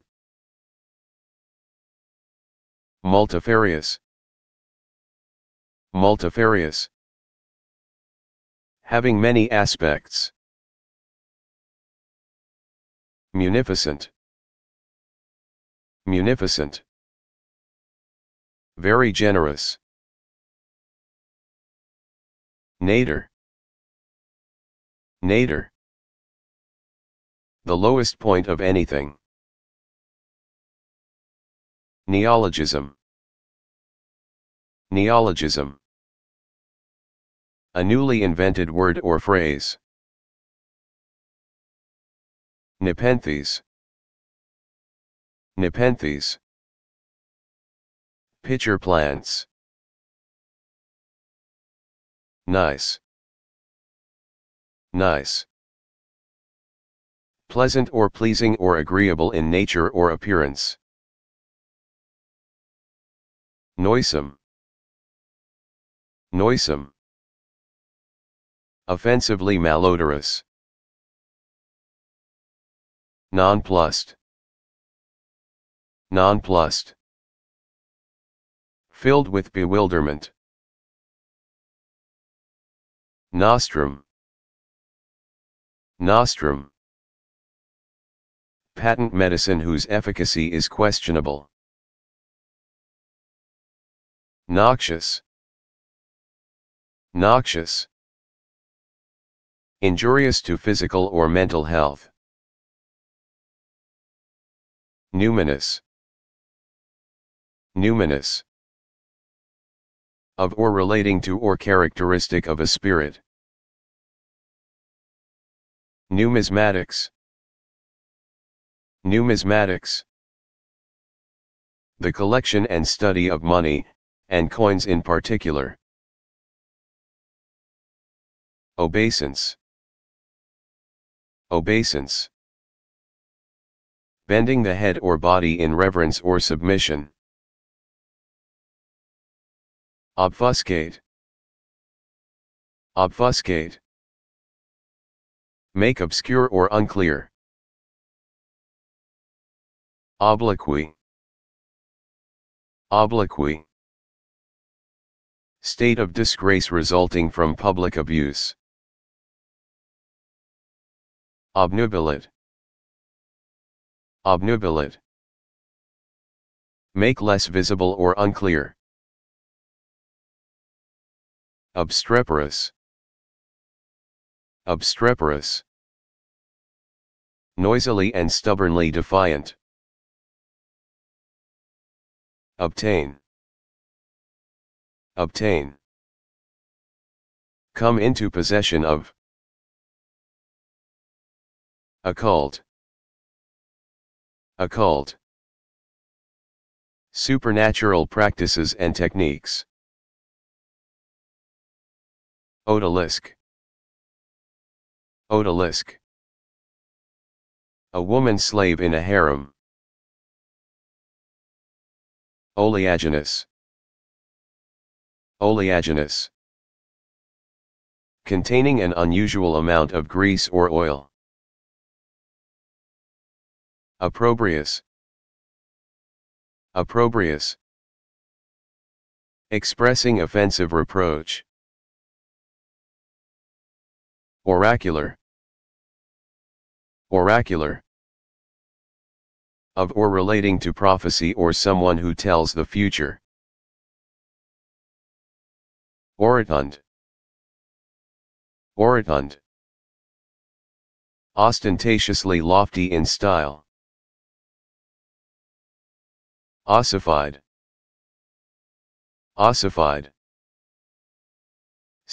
Multifarious. Multifarious. Having many aspects. Munificent. Munificent. Very generous. Nadir. Nadir. The lowest point of anything. Neologism. Neologism. A newly invented word or phrase. Nepenthes. Nepenthes. Pitcher plants. Nice. Nice. Pleasant or pleasing or agreeable in nature or appearance. Noisome. Noisome. Offensively malodorous. Nonplussed. Nonplussed. Filled with bewilderment. Nostrum. Nostrum. Patent medicine whose efficacy is questionable. Noxious. Noxious. Injurious to physical or mental health. Numinous. Numinous of or relating to or characteristic of a spirit. Numismatics Numismatics The collection and study of money, and coins in particular. Obeisance Obeisance Bending the head or body in reverence or submission. Obfuscate. Obfuscate. Make obscure or unclear. Obloquy. Obloquy. State of disgrace resulting from public abuse. Obnubilate. Obnubilate. Make less visible or unclear. Obstreperous. Obstreperous. Noisily and stubbornly defiant. Obtain. Obtain. Come into possession of. Occult. Occult. Supernatural practices and techniques. Odalisk. Odalisk. A woman slave in a harem. Oleaginous. Oleaginous. Containing an unusual amount of grease or oil. Opprobrious. Opprobrious. Expressing offensive reproach. Oracular. Oracular. Of or relating to prophecy or someone who tells the future. Oratund. Oratund. Ostentatiously lofty in style. Ossified. Ossified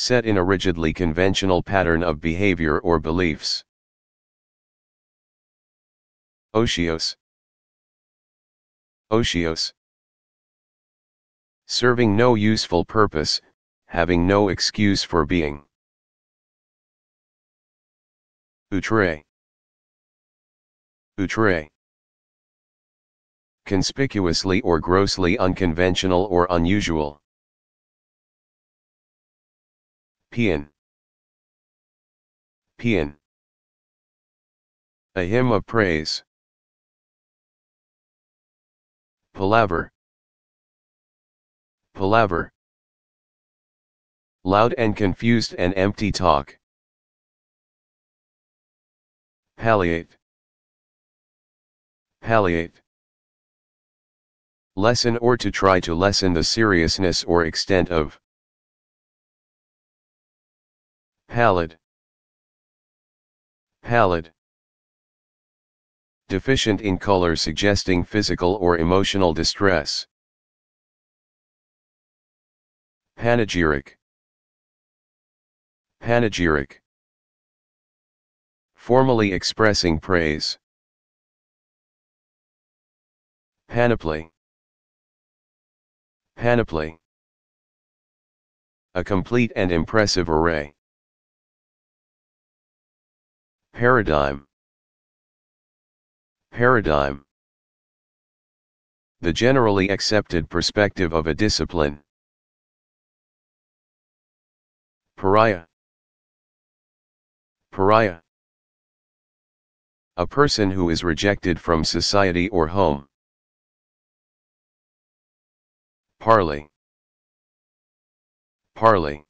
set in a rigidly conventional pattern of behavior or beliefs. Oshios Oshios Serving no useful purpose, having no excuse for being. Outre Outre Conspicuously or grossly unconventional or unusual. Pian. Pian. A hymn of praise. Palaver. Palaver. Loud and confused and empty talk. Palliate. Palliate. Lesson or to try to lessen the seriousness or extent of. Pallid. Pallid. Deficient in color suggesting physical or emotional distress. Panegyric. Panegyric. Formally expressing praise. Panoply. Panoply. A complete and impressive array. Paradigm Paradigm The generally accepted perspective of a discipline. Pariah Pariah A person who is rejected from society or home. Parley Parley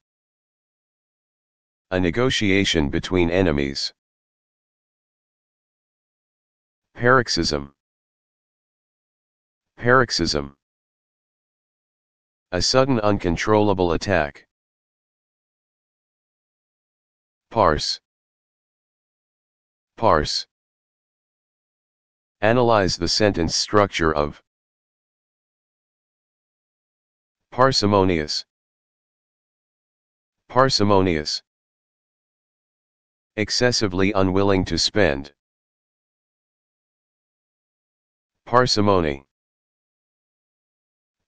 A negotiation between enemies. Paroxysm Paroxysm A sudden uncontrollable attack. Parse Parse Analyze the sentence structure of Parsimonious Parsimonious Excessively unwilling to spend Parsimony.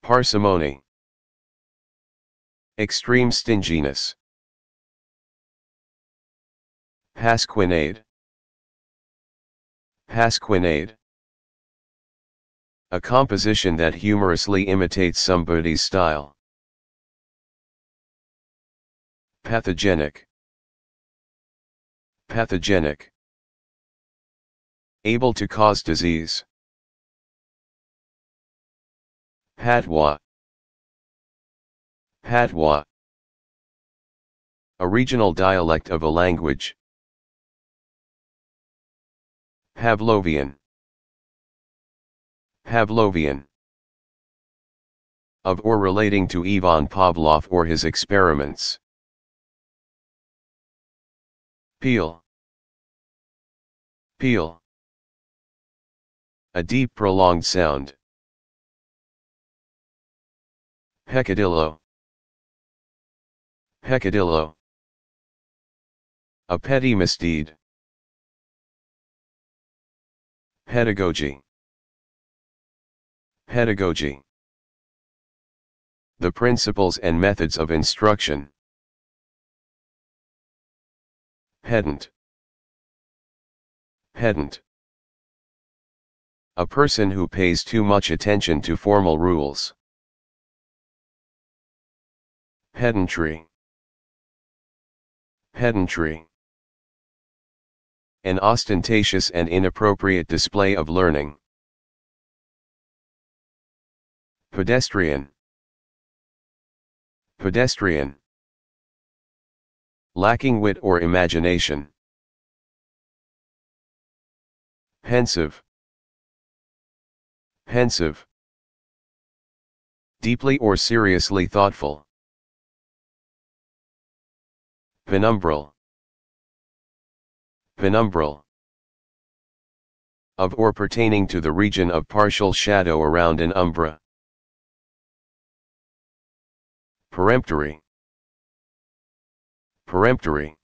Parsimony. Extreme stinginess. Pasquinade. Pasquinade. A composition that humorously imitates somebody's style. Pathogenic. Pathogenic. Able to cause disease. Patwa, Patwa, A regional dialect of a language. Pavlovian Pavlovian Of or relating to Ivan Pavlov or his experiments. Peel Peel A deep prolonged sound. Peccadillo. Peccadillo. A petty misdeed. Pedagogy. Pedagogy. The principles and methods of instruction. Pedant. Pedant. A person who pays too much attention to formal rules. Pedantry Pedantry An ostentatious and inappropriate display of learning. Pedestrian Pedestrian Lacking wit or imagination. Pensive Pensive Deeply or seriously thoughtful. Penumbral. Penumbral. Of or pertaining to the region of partial shadow around an umbra. Peremptory. Peremptory.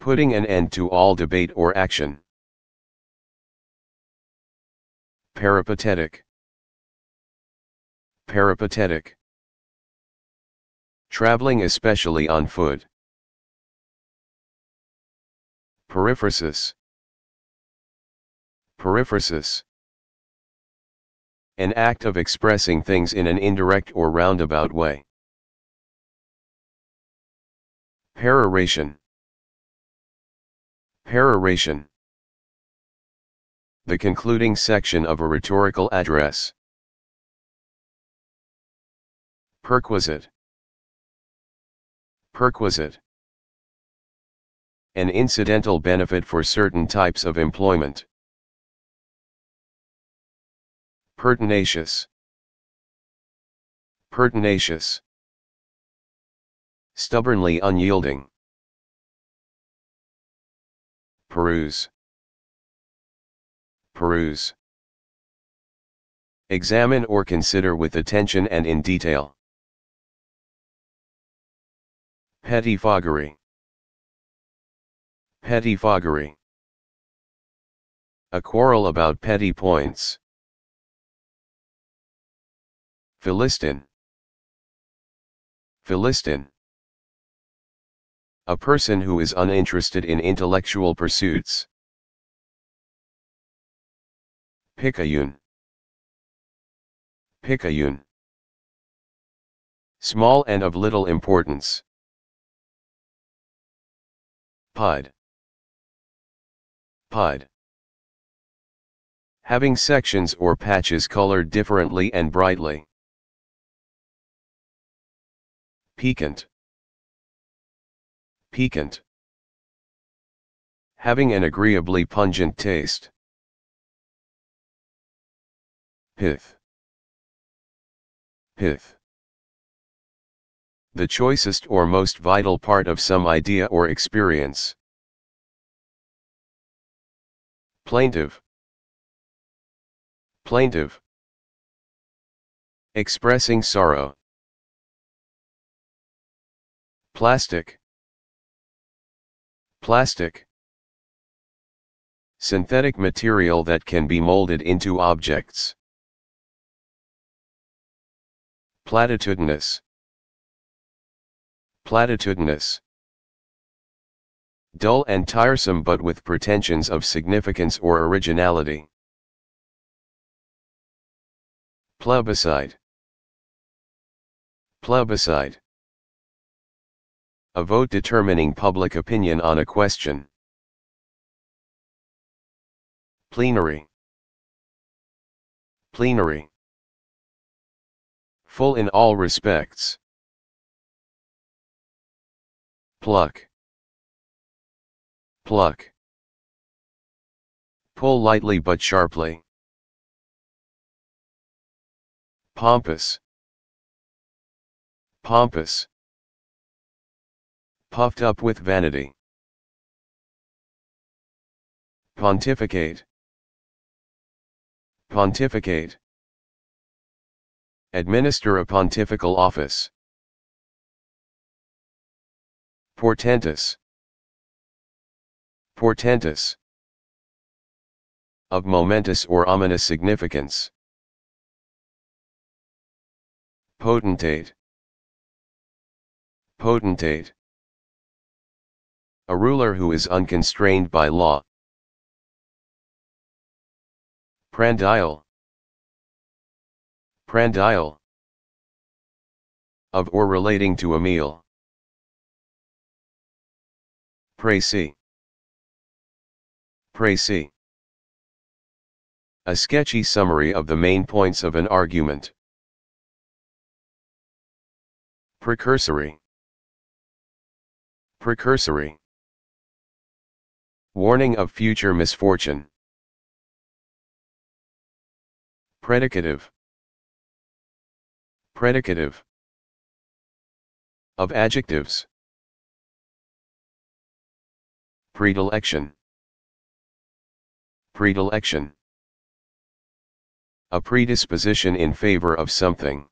Putting an end to all debate or action. Peripatetic. Peripatetic. Traveling especially on foot. Periphrasis. Periphrasis. An act of expressing things in an indirect or roundabout way. Peroration. Peroration. The concluding section of a rhetorical address. Perquisite. Perquisite An incidental benefit for certain types of employment. Pertinacious Pertinacious Stubbornly unyielding Peruse Peruse Examine or consider with attention and in detail. Pettifoggery. Pettifoggery. A quarrel about petty points. Philistine. Philistine. A person who is uninterested in intellectual pursuits. Picayune. Picayune. Small and of little importance. Pod. Pod. Having sections or patches colored differently and brightly. Piquant. Piquant. Having an agreeably pungent taste. Pith. Pith the choicest or most vital part of some idea or experience. Plaintive Plaintive Expressing sorrow Plastic Plastic Synthetic material that can be molded into objects. Platitudinous Platitudinous. Dull and tiresome but with pretensions of significance or originality. Plebiscite. Plebiscite. A vote determining public opinion on a question. Plenary. Plenary. Full in all respects. Pluck. Pluck. Pull lightly but sharply. Pompous. Pompous. Puffed up with vanity. Pontificate. Pontificate. Administer a pontifical office. Portentous. Portentous. Of momentous or ominous significance. Potentate. Potentate. A ruler who is unconstrained by law. Prandial. Prandial. Of or relating to a meal. Pray see. Pray see. A sketchy summary of the main points of an argument. Precursory. Precursory. Warning of future misfortune. Predicative. Predicative. Of adjectives. Predilection. Predilection. A predisposition in favor of something.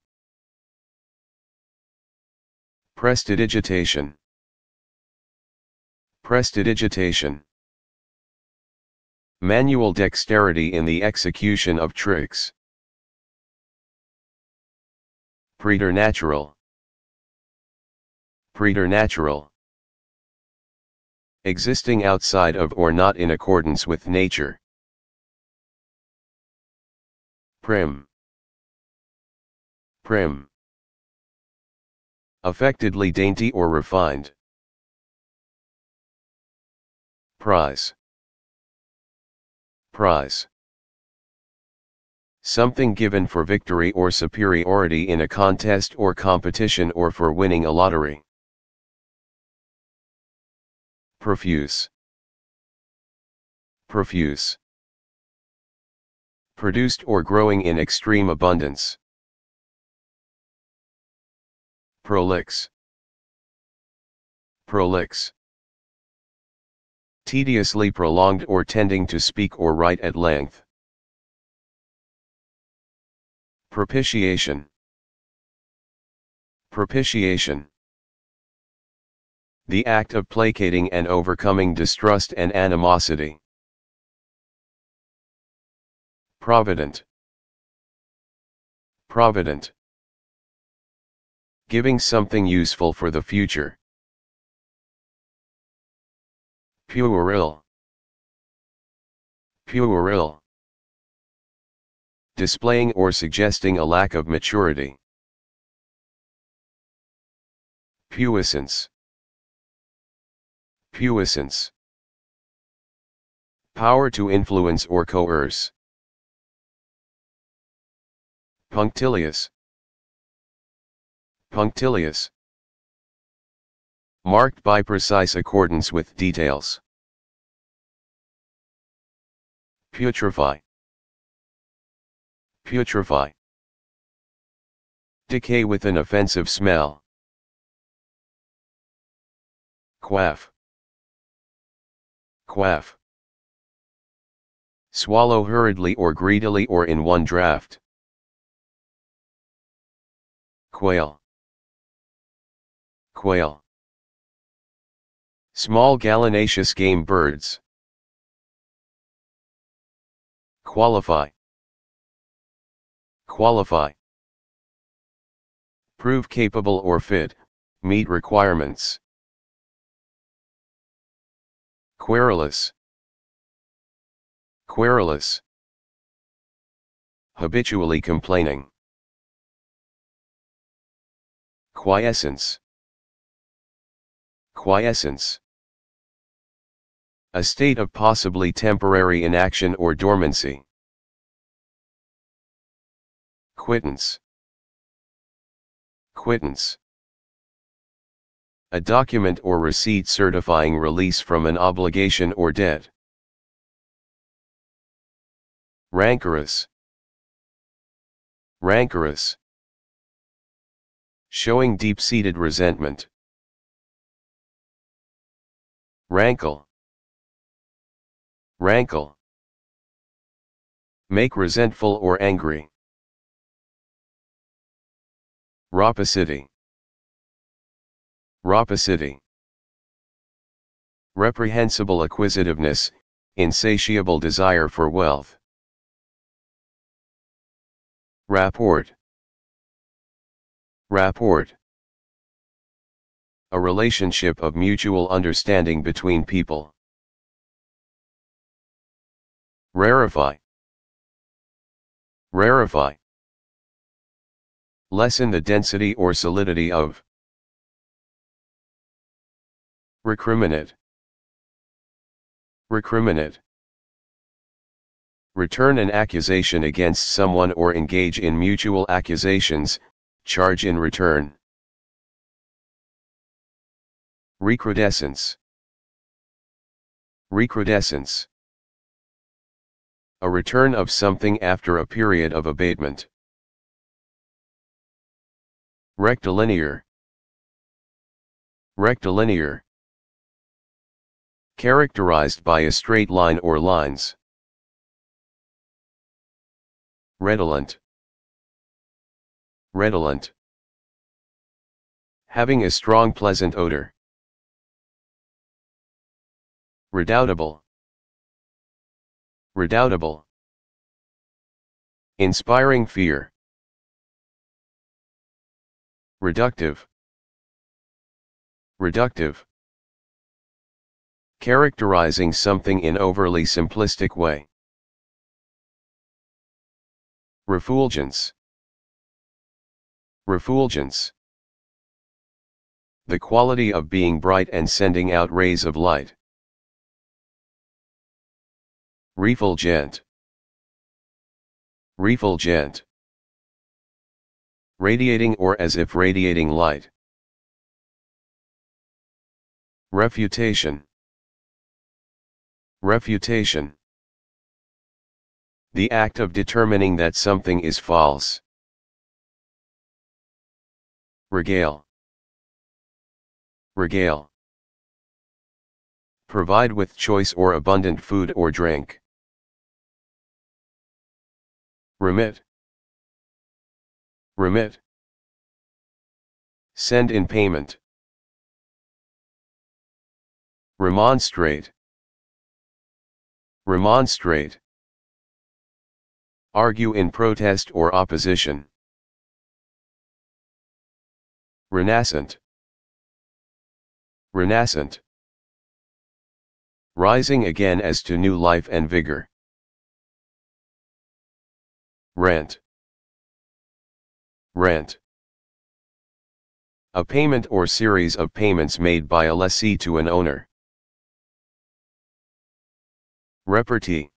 Prestidigitation. Prestidigitation. Manual dexterity in the execution of tricks. Preternatural. Preternatural existing outside of or not in accordance with nature. Prim. Prim. Affectedly dainty or refined. Prize. Prize. Something given for victory or superiority in a contest or competition or for winning a lottery. Profuse. Profuse. Produced or growing in extreme abundance. Prolix. Prolix. Tediously prolonged or tending to speak or write at length. Propitiation. Propitiation the act of placating and overcoming distrust and animosity. Provident. Provident. Giving something useful for the future. Pueril. Pueril. Displaying or suggesting a lack of maturity. Puissance. Puissance. Power to influence or coerce. Punctilious. Punctilious. Marked by precise accordance with details. Putrefy. Putrefy. Decay with an offensive smell. Quaff. Quaff. Swallow hurriedly or greedily or in one draught. Quail. Quail. Small gallinaceous game birds. Qualify. Qualify. Prove capable or fit, meet requirements. Querulous. Querulous. Habitually complaining. Quiescence. Quiescence. A state of possibly temporary inaction or dormancy. Quittance. Quittance a document or receipt certifying release from an obligation or debt. Rancorous. Rancorous. Showing deep-seated resentment. Rankle. Rankle. Make resentful or angry. Rapacity. Rapacity. Reprehensible acquisitiveness, insatiable desire for wealth. Rapport. Rapport. A relationship of mutual understanding between people. Rarefy. Rarify. Lessen the density or solidity of. Recriminate. Recriminate. Return an accusation against someone or engage in mutual accusations, charge in return. Recrudescence. Recrudescence. A return of something after a period of abatement. Rectilinear. Rectilinear characterized by a straight line or lines. Redolent. Redolent. Having a strong pleasant odor. Redoubtable. Redoubtable. Inspiring fear. Reductive. Reductive characterizing something in overly simplistic way. Refulgence Refulgence The quality of being bright and sending out rays of light. Refulgent Refulgent Radiating or as if radiating light. Refutation Refutation The act of determining that something is false. Regale Regale Provide with choice or abundant food or drink. Remit Remit Send in payment. Remonstrate. Remonstrate. Argue in protest or opposition. Renascent. Renascent. Rising again as to new life and vigor. Rent. Rent. A payment or series of payments made by a lessee to an owner. Repartee.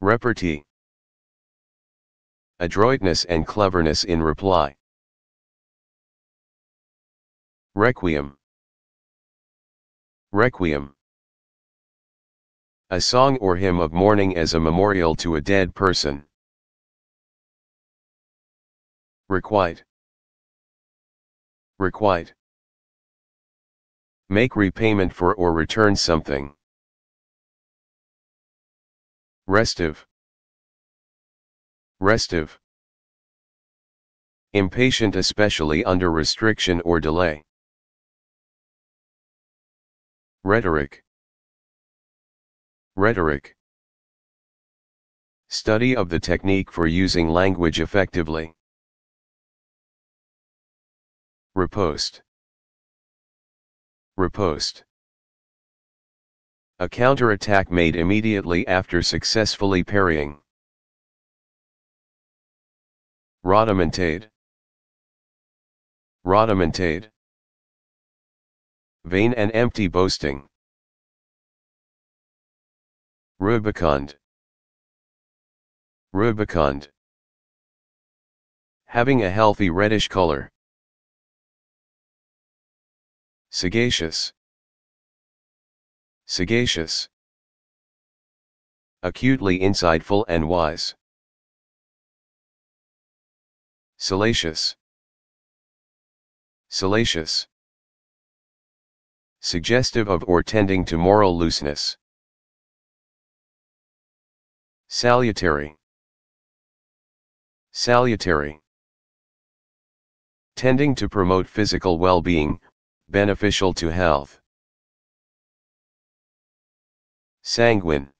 Repartee. Adroitness and cleverness in reply. Requiem. Requiem. A song or hymn of mourning as a memorial to a dead person. Requite. Requite. Make repayment for or return something. Restive. Restive. Impatient especially under restriction or delay. Rhetoric. Rhetoric. Study of the technique for using language effectively. Repost. Repost a counterattack made immediately after successfully parrying. Rodamantade Rodamantade Vain and empty boasting. Rubicund Rubicund Having a healthy reddish color. Sagacious Sagacious. Acutely insightful and wise. Salacious. Salacious. Suggestive of or tending to moral looseness. Salutary. Salutary. Tending to promote physical well-being, beneficial to health. Sanguine.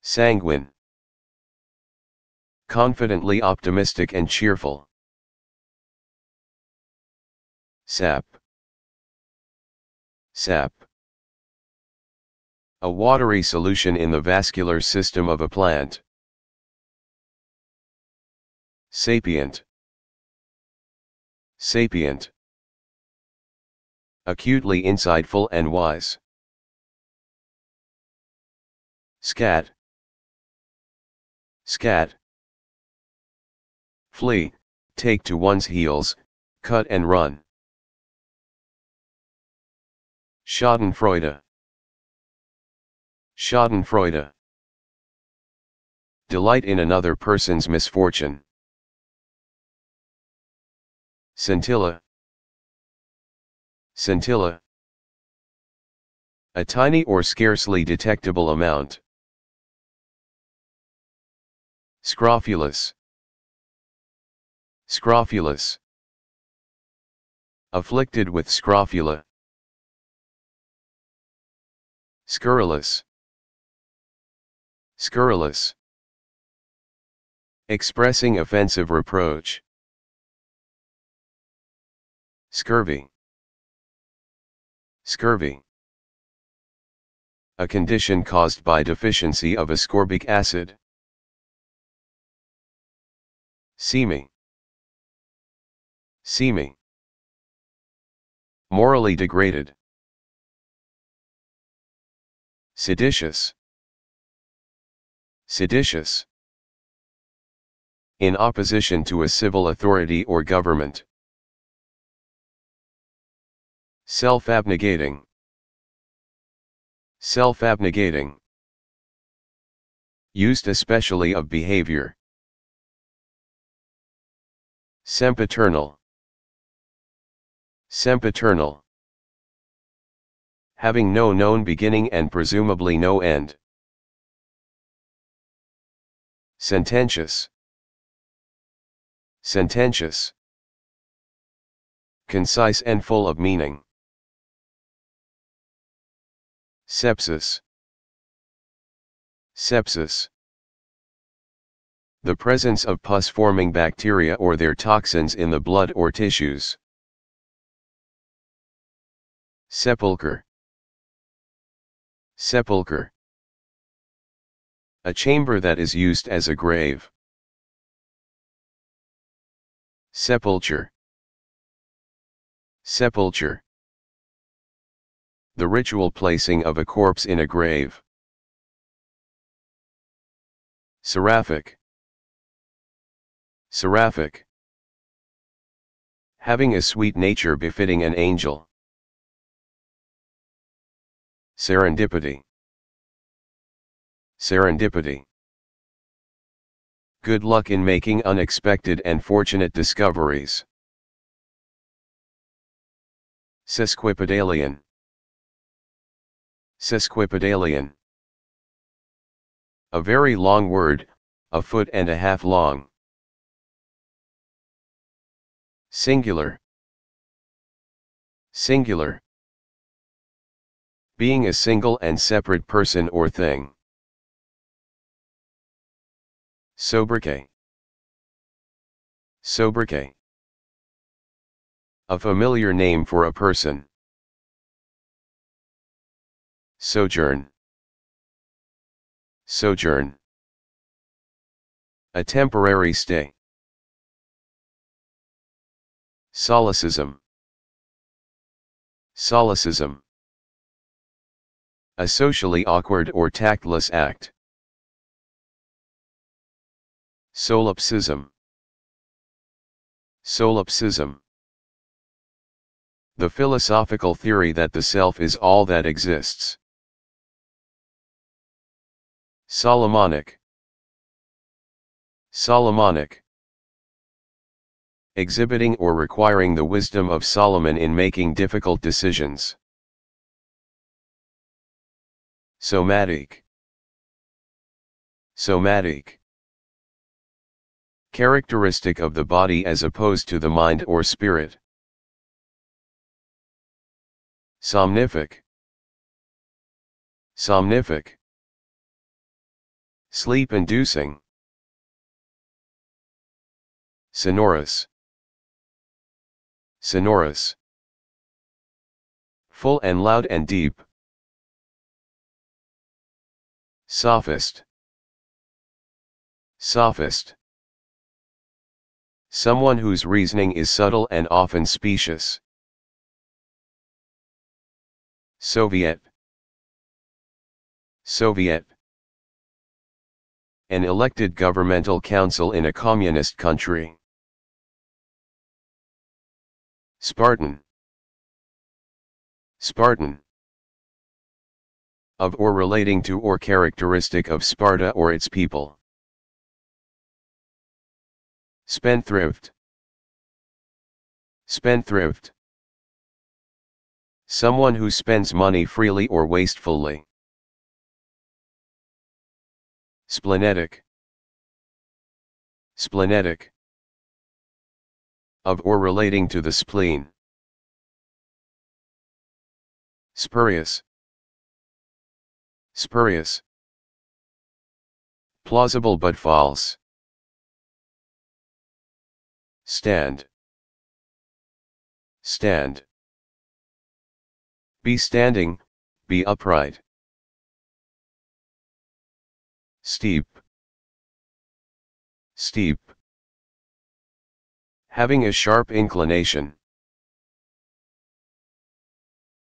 Sanguine. Confidently optimistic and cheerful. Sap. Sap. A watery solution in the vascular system of a plant. Sapient. Sapient. Acutely insightful and wise. Scat. Scat. Flee, take to one's heels, cut and run. Schadenfreude. Schadenfreude. Delight in another person's misfortune. Scintilla. Scintilla. A tiny or scarcely detectable amount. Scrofulous. Scrofulous. Afflicted with scrofula. Scurrilous. Scurrilous. Expressing offensive reproach. Scurvy. Scurvy. A condition caused by deficiency of ascorbic acid. Seeming. Seeming. Morally degraded. Seditious. Seditious. In opposition to a civil authority or government. Self-abnegating. Self-abnegating. Used especially of behavior. Sempiternal. Sempiternal. Having no known beginning and presumably no end. Sententious. Sententious. Concise and full of meaning. Sepsis. Sepsis the presence of pus-forming bacteria or their toxins in the blood or tissues. Sepulchre Sepulchre A chamber that is used as a grave. Sepulture Sepulture The ritual placing of a corpse in a grave. Seraphic Seraphic. Having a sweet nature befitting an angel. Serendipity. Serendipity. Good luck in making unexpected and fortunate discoveries. Sesquipedalian. Sesquipedalian. A very long word, a foot and a half long. Singular. Singular. Being a single and separate person or thing. Sobriquet. Sobriquet. A familiar name for a person. Sojourn. Sojourn. A temporary stay. Solecism Solecism A socially awkward or tactless act. Solipsism Solipsism The philosophical theory that the self is all that exists. Solomonic Solomonic exhibiting or requiring the wisdom of Solomon in making difficult decisions. Somatic Somatic Characteristic of the body as opposed to the mind or spirit. Somnific Somnific Sleep-inducing Sonorous sonorous, full and loud and deep, sophist, sophist, someone whose reasoning is subtle and often specious, Soviet, Soviet, an elected governmental council in a communist country. Spartan. Spartan. Of or relating to or characteristic of Sparta or its people. Spendthrift. Spendthrift. Someone who spends money freely or wastefully. Splenetic. Splenetic of or relating to the spleen. Spurious. Spurious. Plausible but false. Stand. Stand. Be standing, be upright. Steep. Steep having a sharp inclination.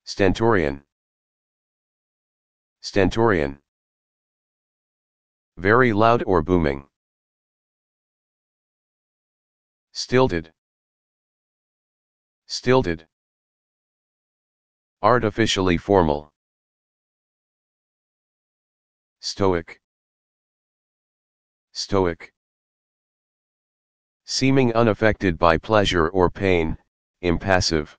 Stentorian. Stentorian. Very loud or booming. Stilted. Stilted. Artificially formal. Stoic. Stoic seeming unaffected by pleasure or pain, impassive.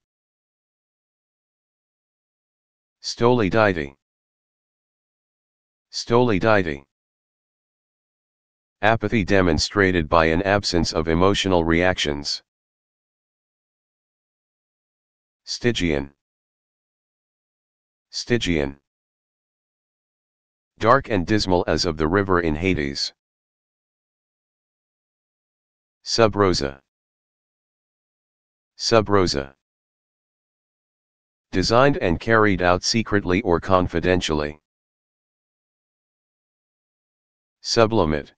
Stolidity. Stolidity. Apathy demonstrated by an absence of emotional reactions. Stygian. Stygian. Dark and dismal as of the river in Hades. Sub Rosa. Sub Rosa. Designed and carried out secretly or confidentially. Sublimate.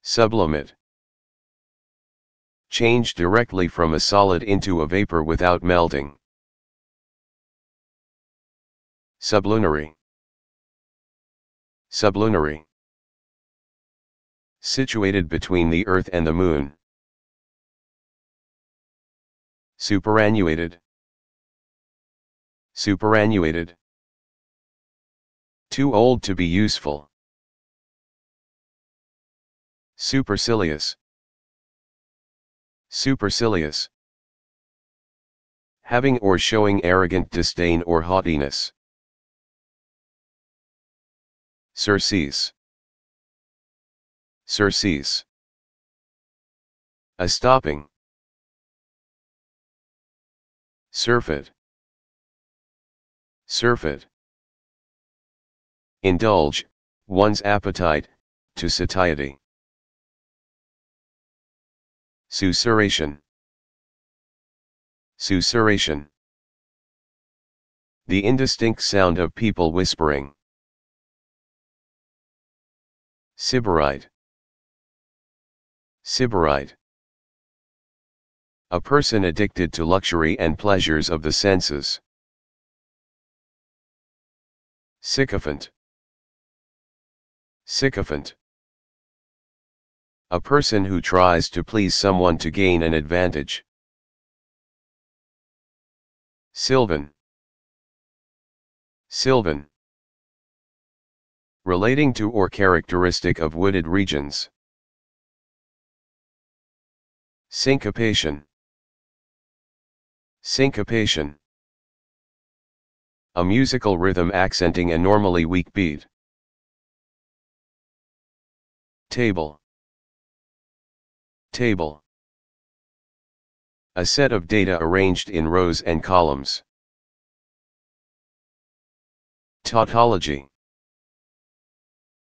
Sublimate. Change directly from a solid into a vapor without melting. Sublunary. Sublunary situated between the Earth and the Moon. Superannuated. Superannuated. Too old to be useful. Supercilious. Supercilious. Having or showing arrogant disdain or haughtiness. Surcease surcease. A stopping. Surfeit. Surfeit. Indulge, one's appetite, to satiety. Susurration. Susurration. The indistinct sound of people whispering. Sybarite. Sybarite. A person addicted to luxury and pleasures of the senses. Sycophant. Sycophant. A person who tries to please someone to gain an advantage. Sylvan. Sylvan. Relating to or characteristic of wooded regions. Syncopation. Syncopation. A musical rhythm accenting a normally weak beat. Table. Table. A set of data arranged in rows and columns. Tautology.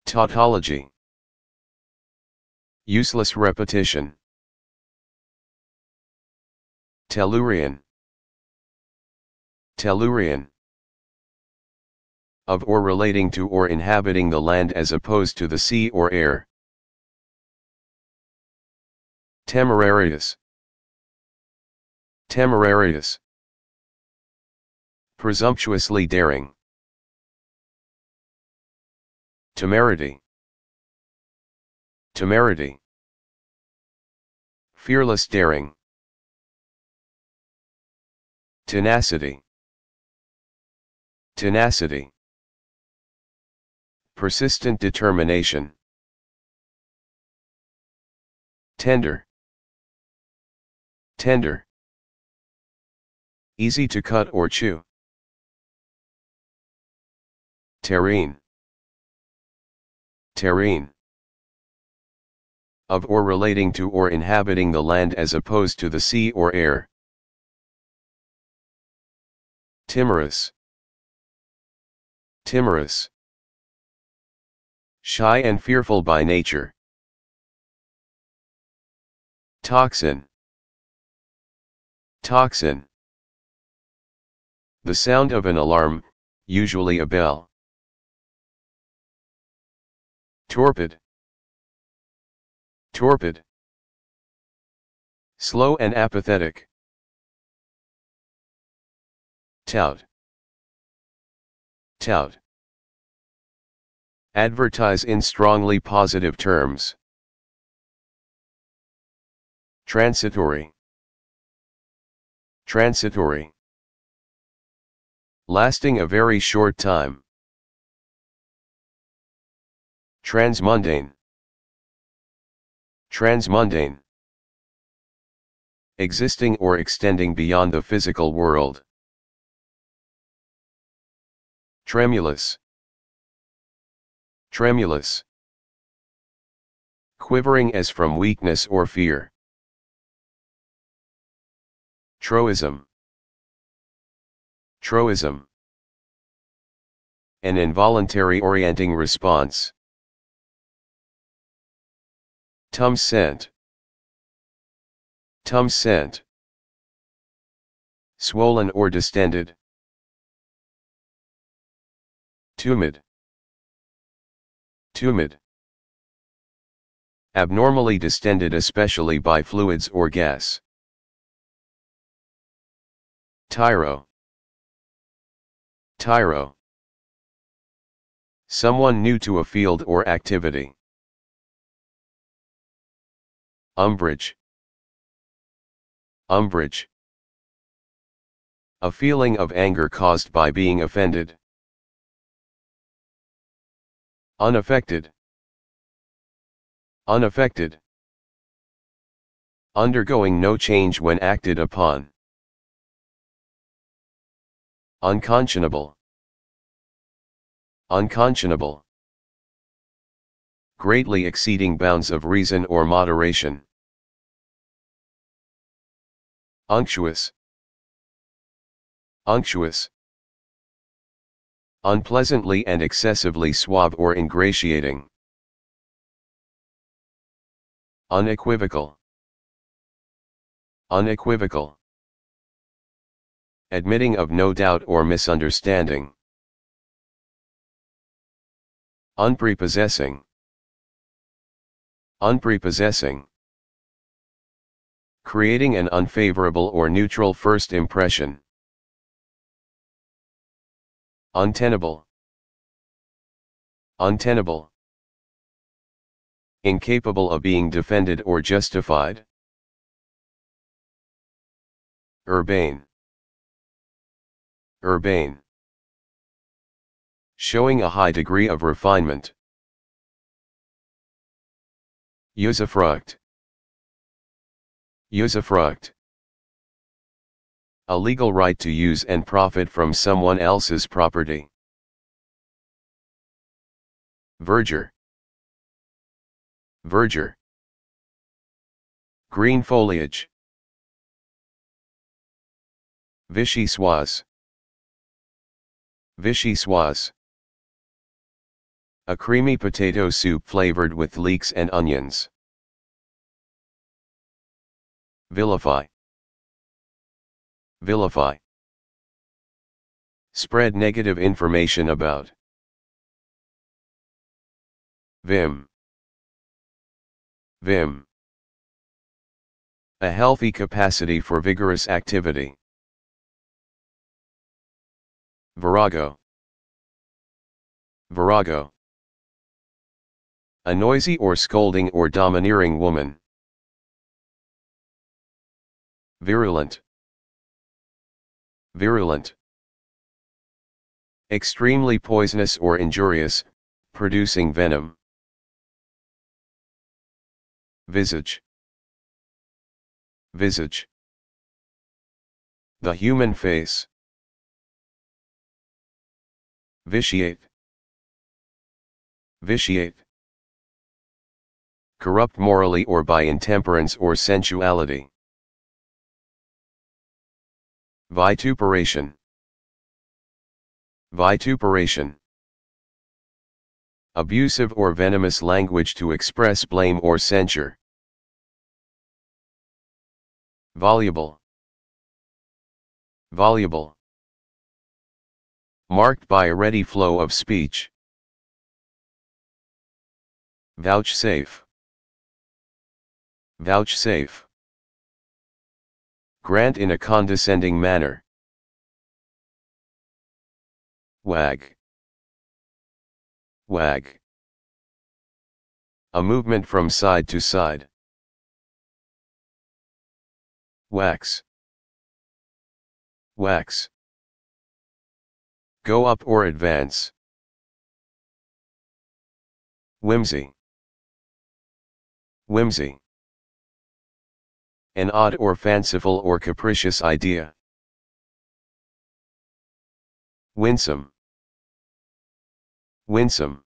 Tautology. Useless repetition. Tellurian. Tellurian. Of or relating to or inhabiting the land as opposed to the sea or air. Temerarious. Temerarious. Presumptuously daring. Temerity. Temerity. Fearless daring. Tenacity. Tenacity. Persistent determination. Tender. Tender. Easy to cut or chew. Terrain. Terrain. Of or relating to or inhabiting the land as opposed to the sea or air. Timorous. Timorous. Shy and fearful by nature. Toxin. Toxin. The sound of an alarm, usually a bell. Torpid. Torpid. Slow and apathetic. Tout. Tout. Advertise in strongly positive terms. Transitory. Transitory. Lasting a very short time. Transmundane. Transmundane. Existing or extending beyond the physical world. Tremulous. Tremulous. Quivering as from weakness or fear. Troism. Troism. An involuntary orienting response. Tum sent. Tum Swollen or distended. Tumid. Tumid. Abnormally distended especially by fluids or gas. Tyro. Tyro. Someone new to a field or activity. Umbrage. Umbrage. A feeling of anger caused by being offended. Unaffected. Unaffected. Undergoing no change when acted upon. Unconscionable. Unconscionable. Greatly exceeding bounds of reason or moderation. Unctuous. Unctuous unpleasantly and excessively suave or ingratiating. Unequivocal. Unequivocal. Admitting of no doubt or misunderstanding. Unprepossessing. Unprepossessing. Creating an unfavorable or neutral first impression. Untenable. Untenable. Incapable of being defended or justified. Urbane. Urbane. Showing a high degree of refinement. Usufruct. Usufruct a legal right to use and profit from someone else's property. Verger Verger Green foliage Vichy Soise Vichy Soise A creamy potato soup flavored with leeks and onions. Vilify Vilify. Spread negative information about. Vim. Vim. A healthy capacity for vigorous activity. Virago. Virago. A noisy or scolding or domineering woman. Virulent virulent. Extremely poisonous or injurious, producing venom. Visage Visage The human face Vitiate Vitiate Corrupt morally or by intemperance or sensuality Vituperation Vituperation Abusive or venomous language to express blame or censure. Voluble Voluble Marked by a ready flow of speech. Vouchsafe Vouchsafe grant in a condescending manner. Wag. Wag. A movement from side to side. Wax. Wax. Go up or advance. Whimsy. Whimsy an odd or fanciful or capricious idea. Winsome. Winsome.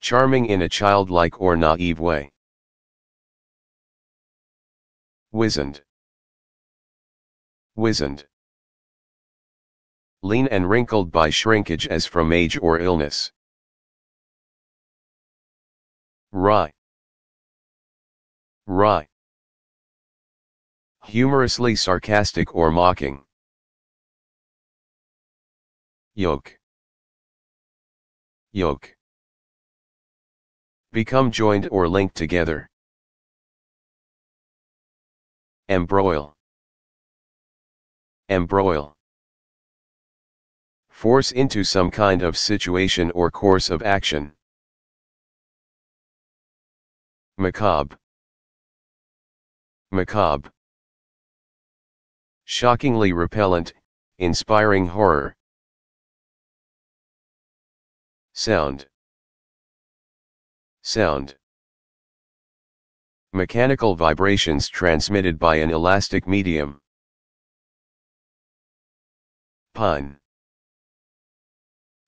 Charming in a childlike or naive way. Wizened. Wizened. Lean and wrinkled by shrinkage as from age or illness. Rye. Rye humorously sarcastic or mocking. Yoke. Yoke. Become joined or linked together. Embroil. Embroil. Force into some kind of situation or course of action. Macabre. Macabre shockingly repellent, inspiring horror. Sound. Sound. Mechanical vibrations transmitted by an elastic medium. Pine.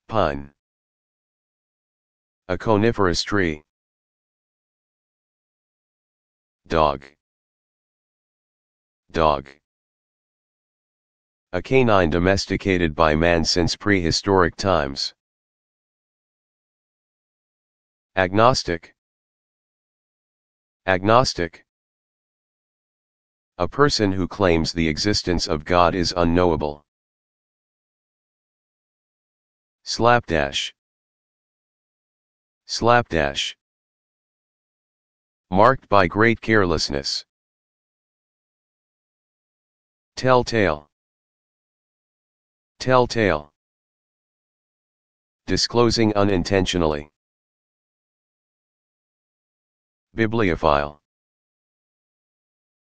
Pine. A coniferous tree. Dog. Dog a canine domesticated by man since prehistoric times. Agnostic Agnostic A person who claims the existence of God is unknowable. Slapdash Slapdash Marked by great carelessness. Telltale Telltale. Disclosing unintentionally. Bibliophile.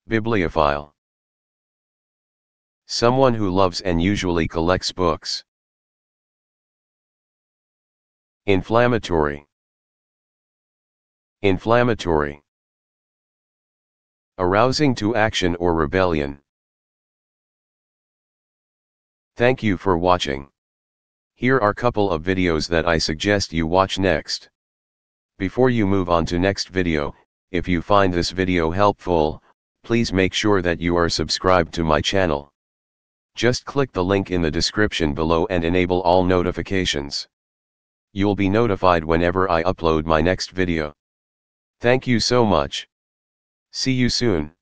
Bibliophile. Someone who loves and usually collects books. Inflammatory. Inflammatory. Arousing to action or rebellion. Thank you for watching. Here are couple of videos that I suggest you watch next. Before you move on to next video, if you find this video helpful, please make sure that you are subscribed to my channel. Just click the link in the description below and enable all notifications. You'll be notified whenever I upload my next video. Thank you so much. See you soon.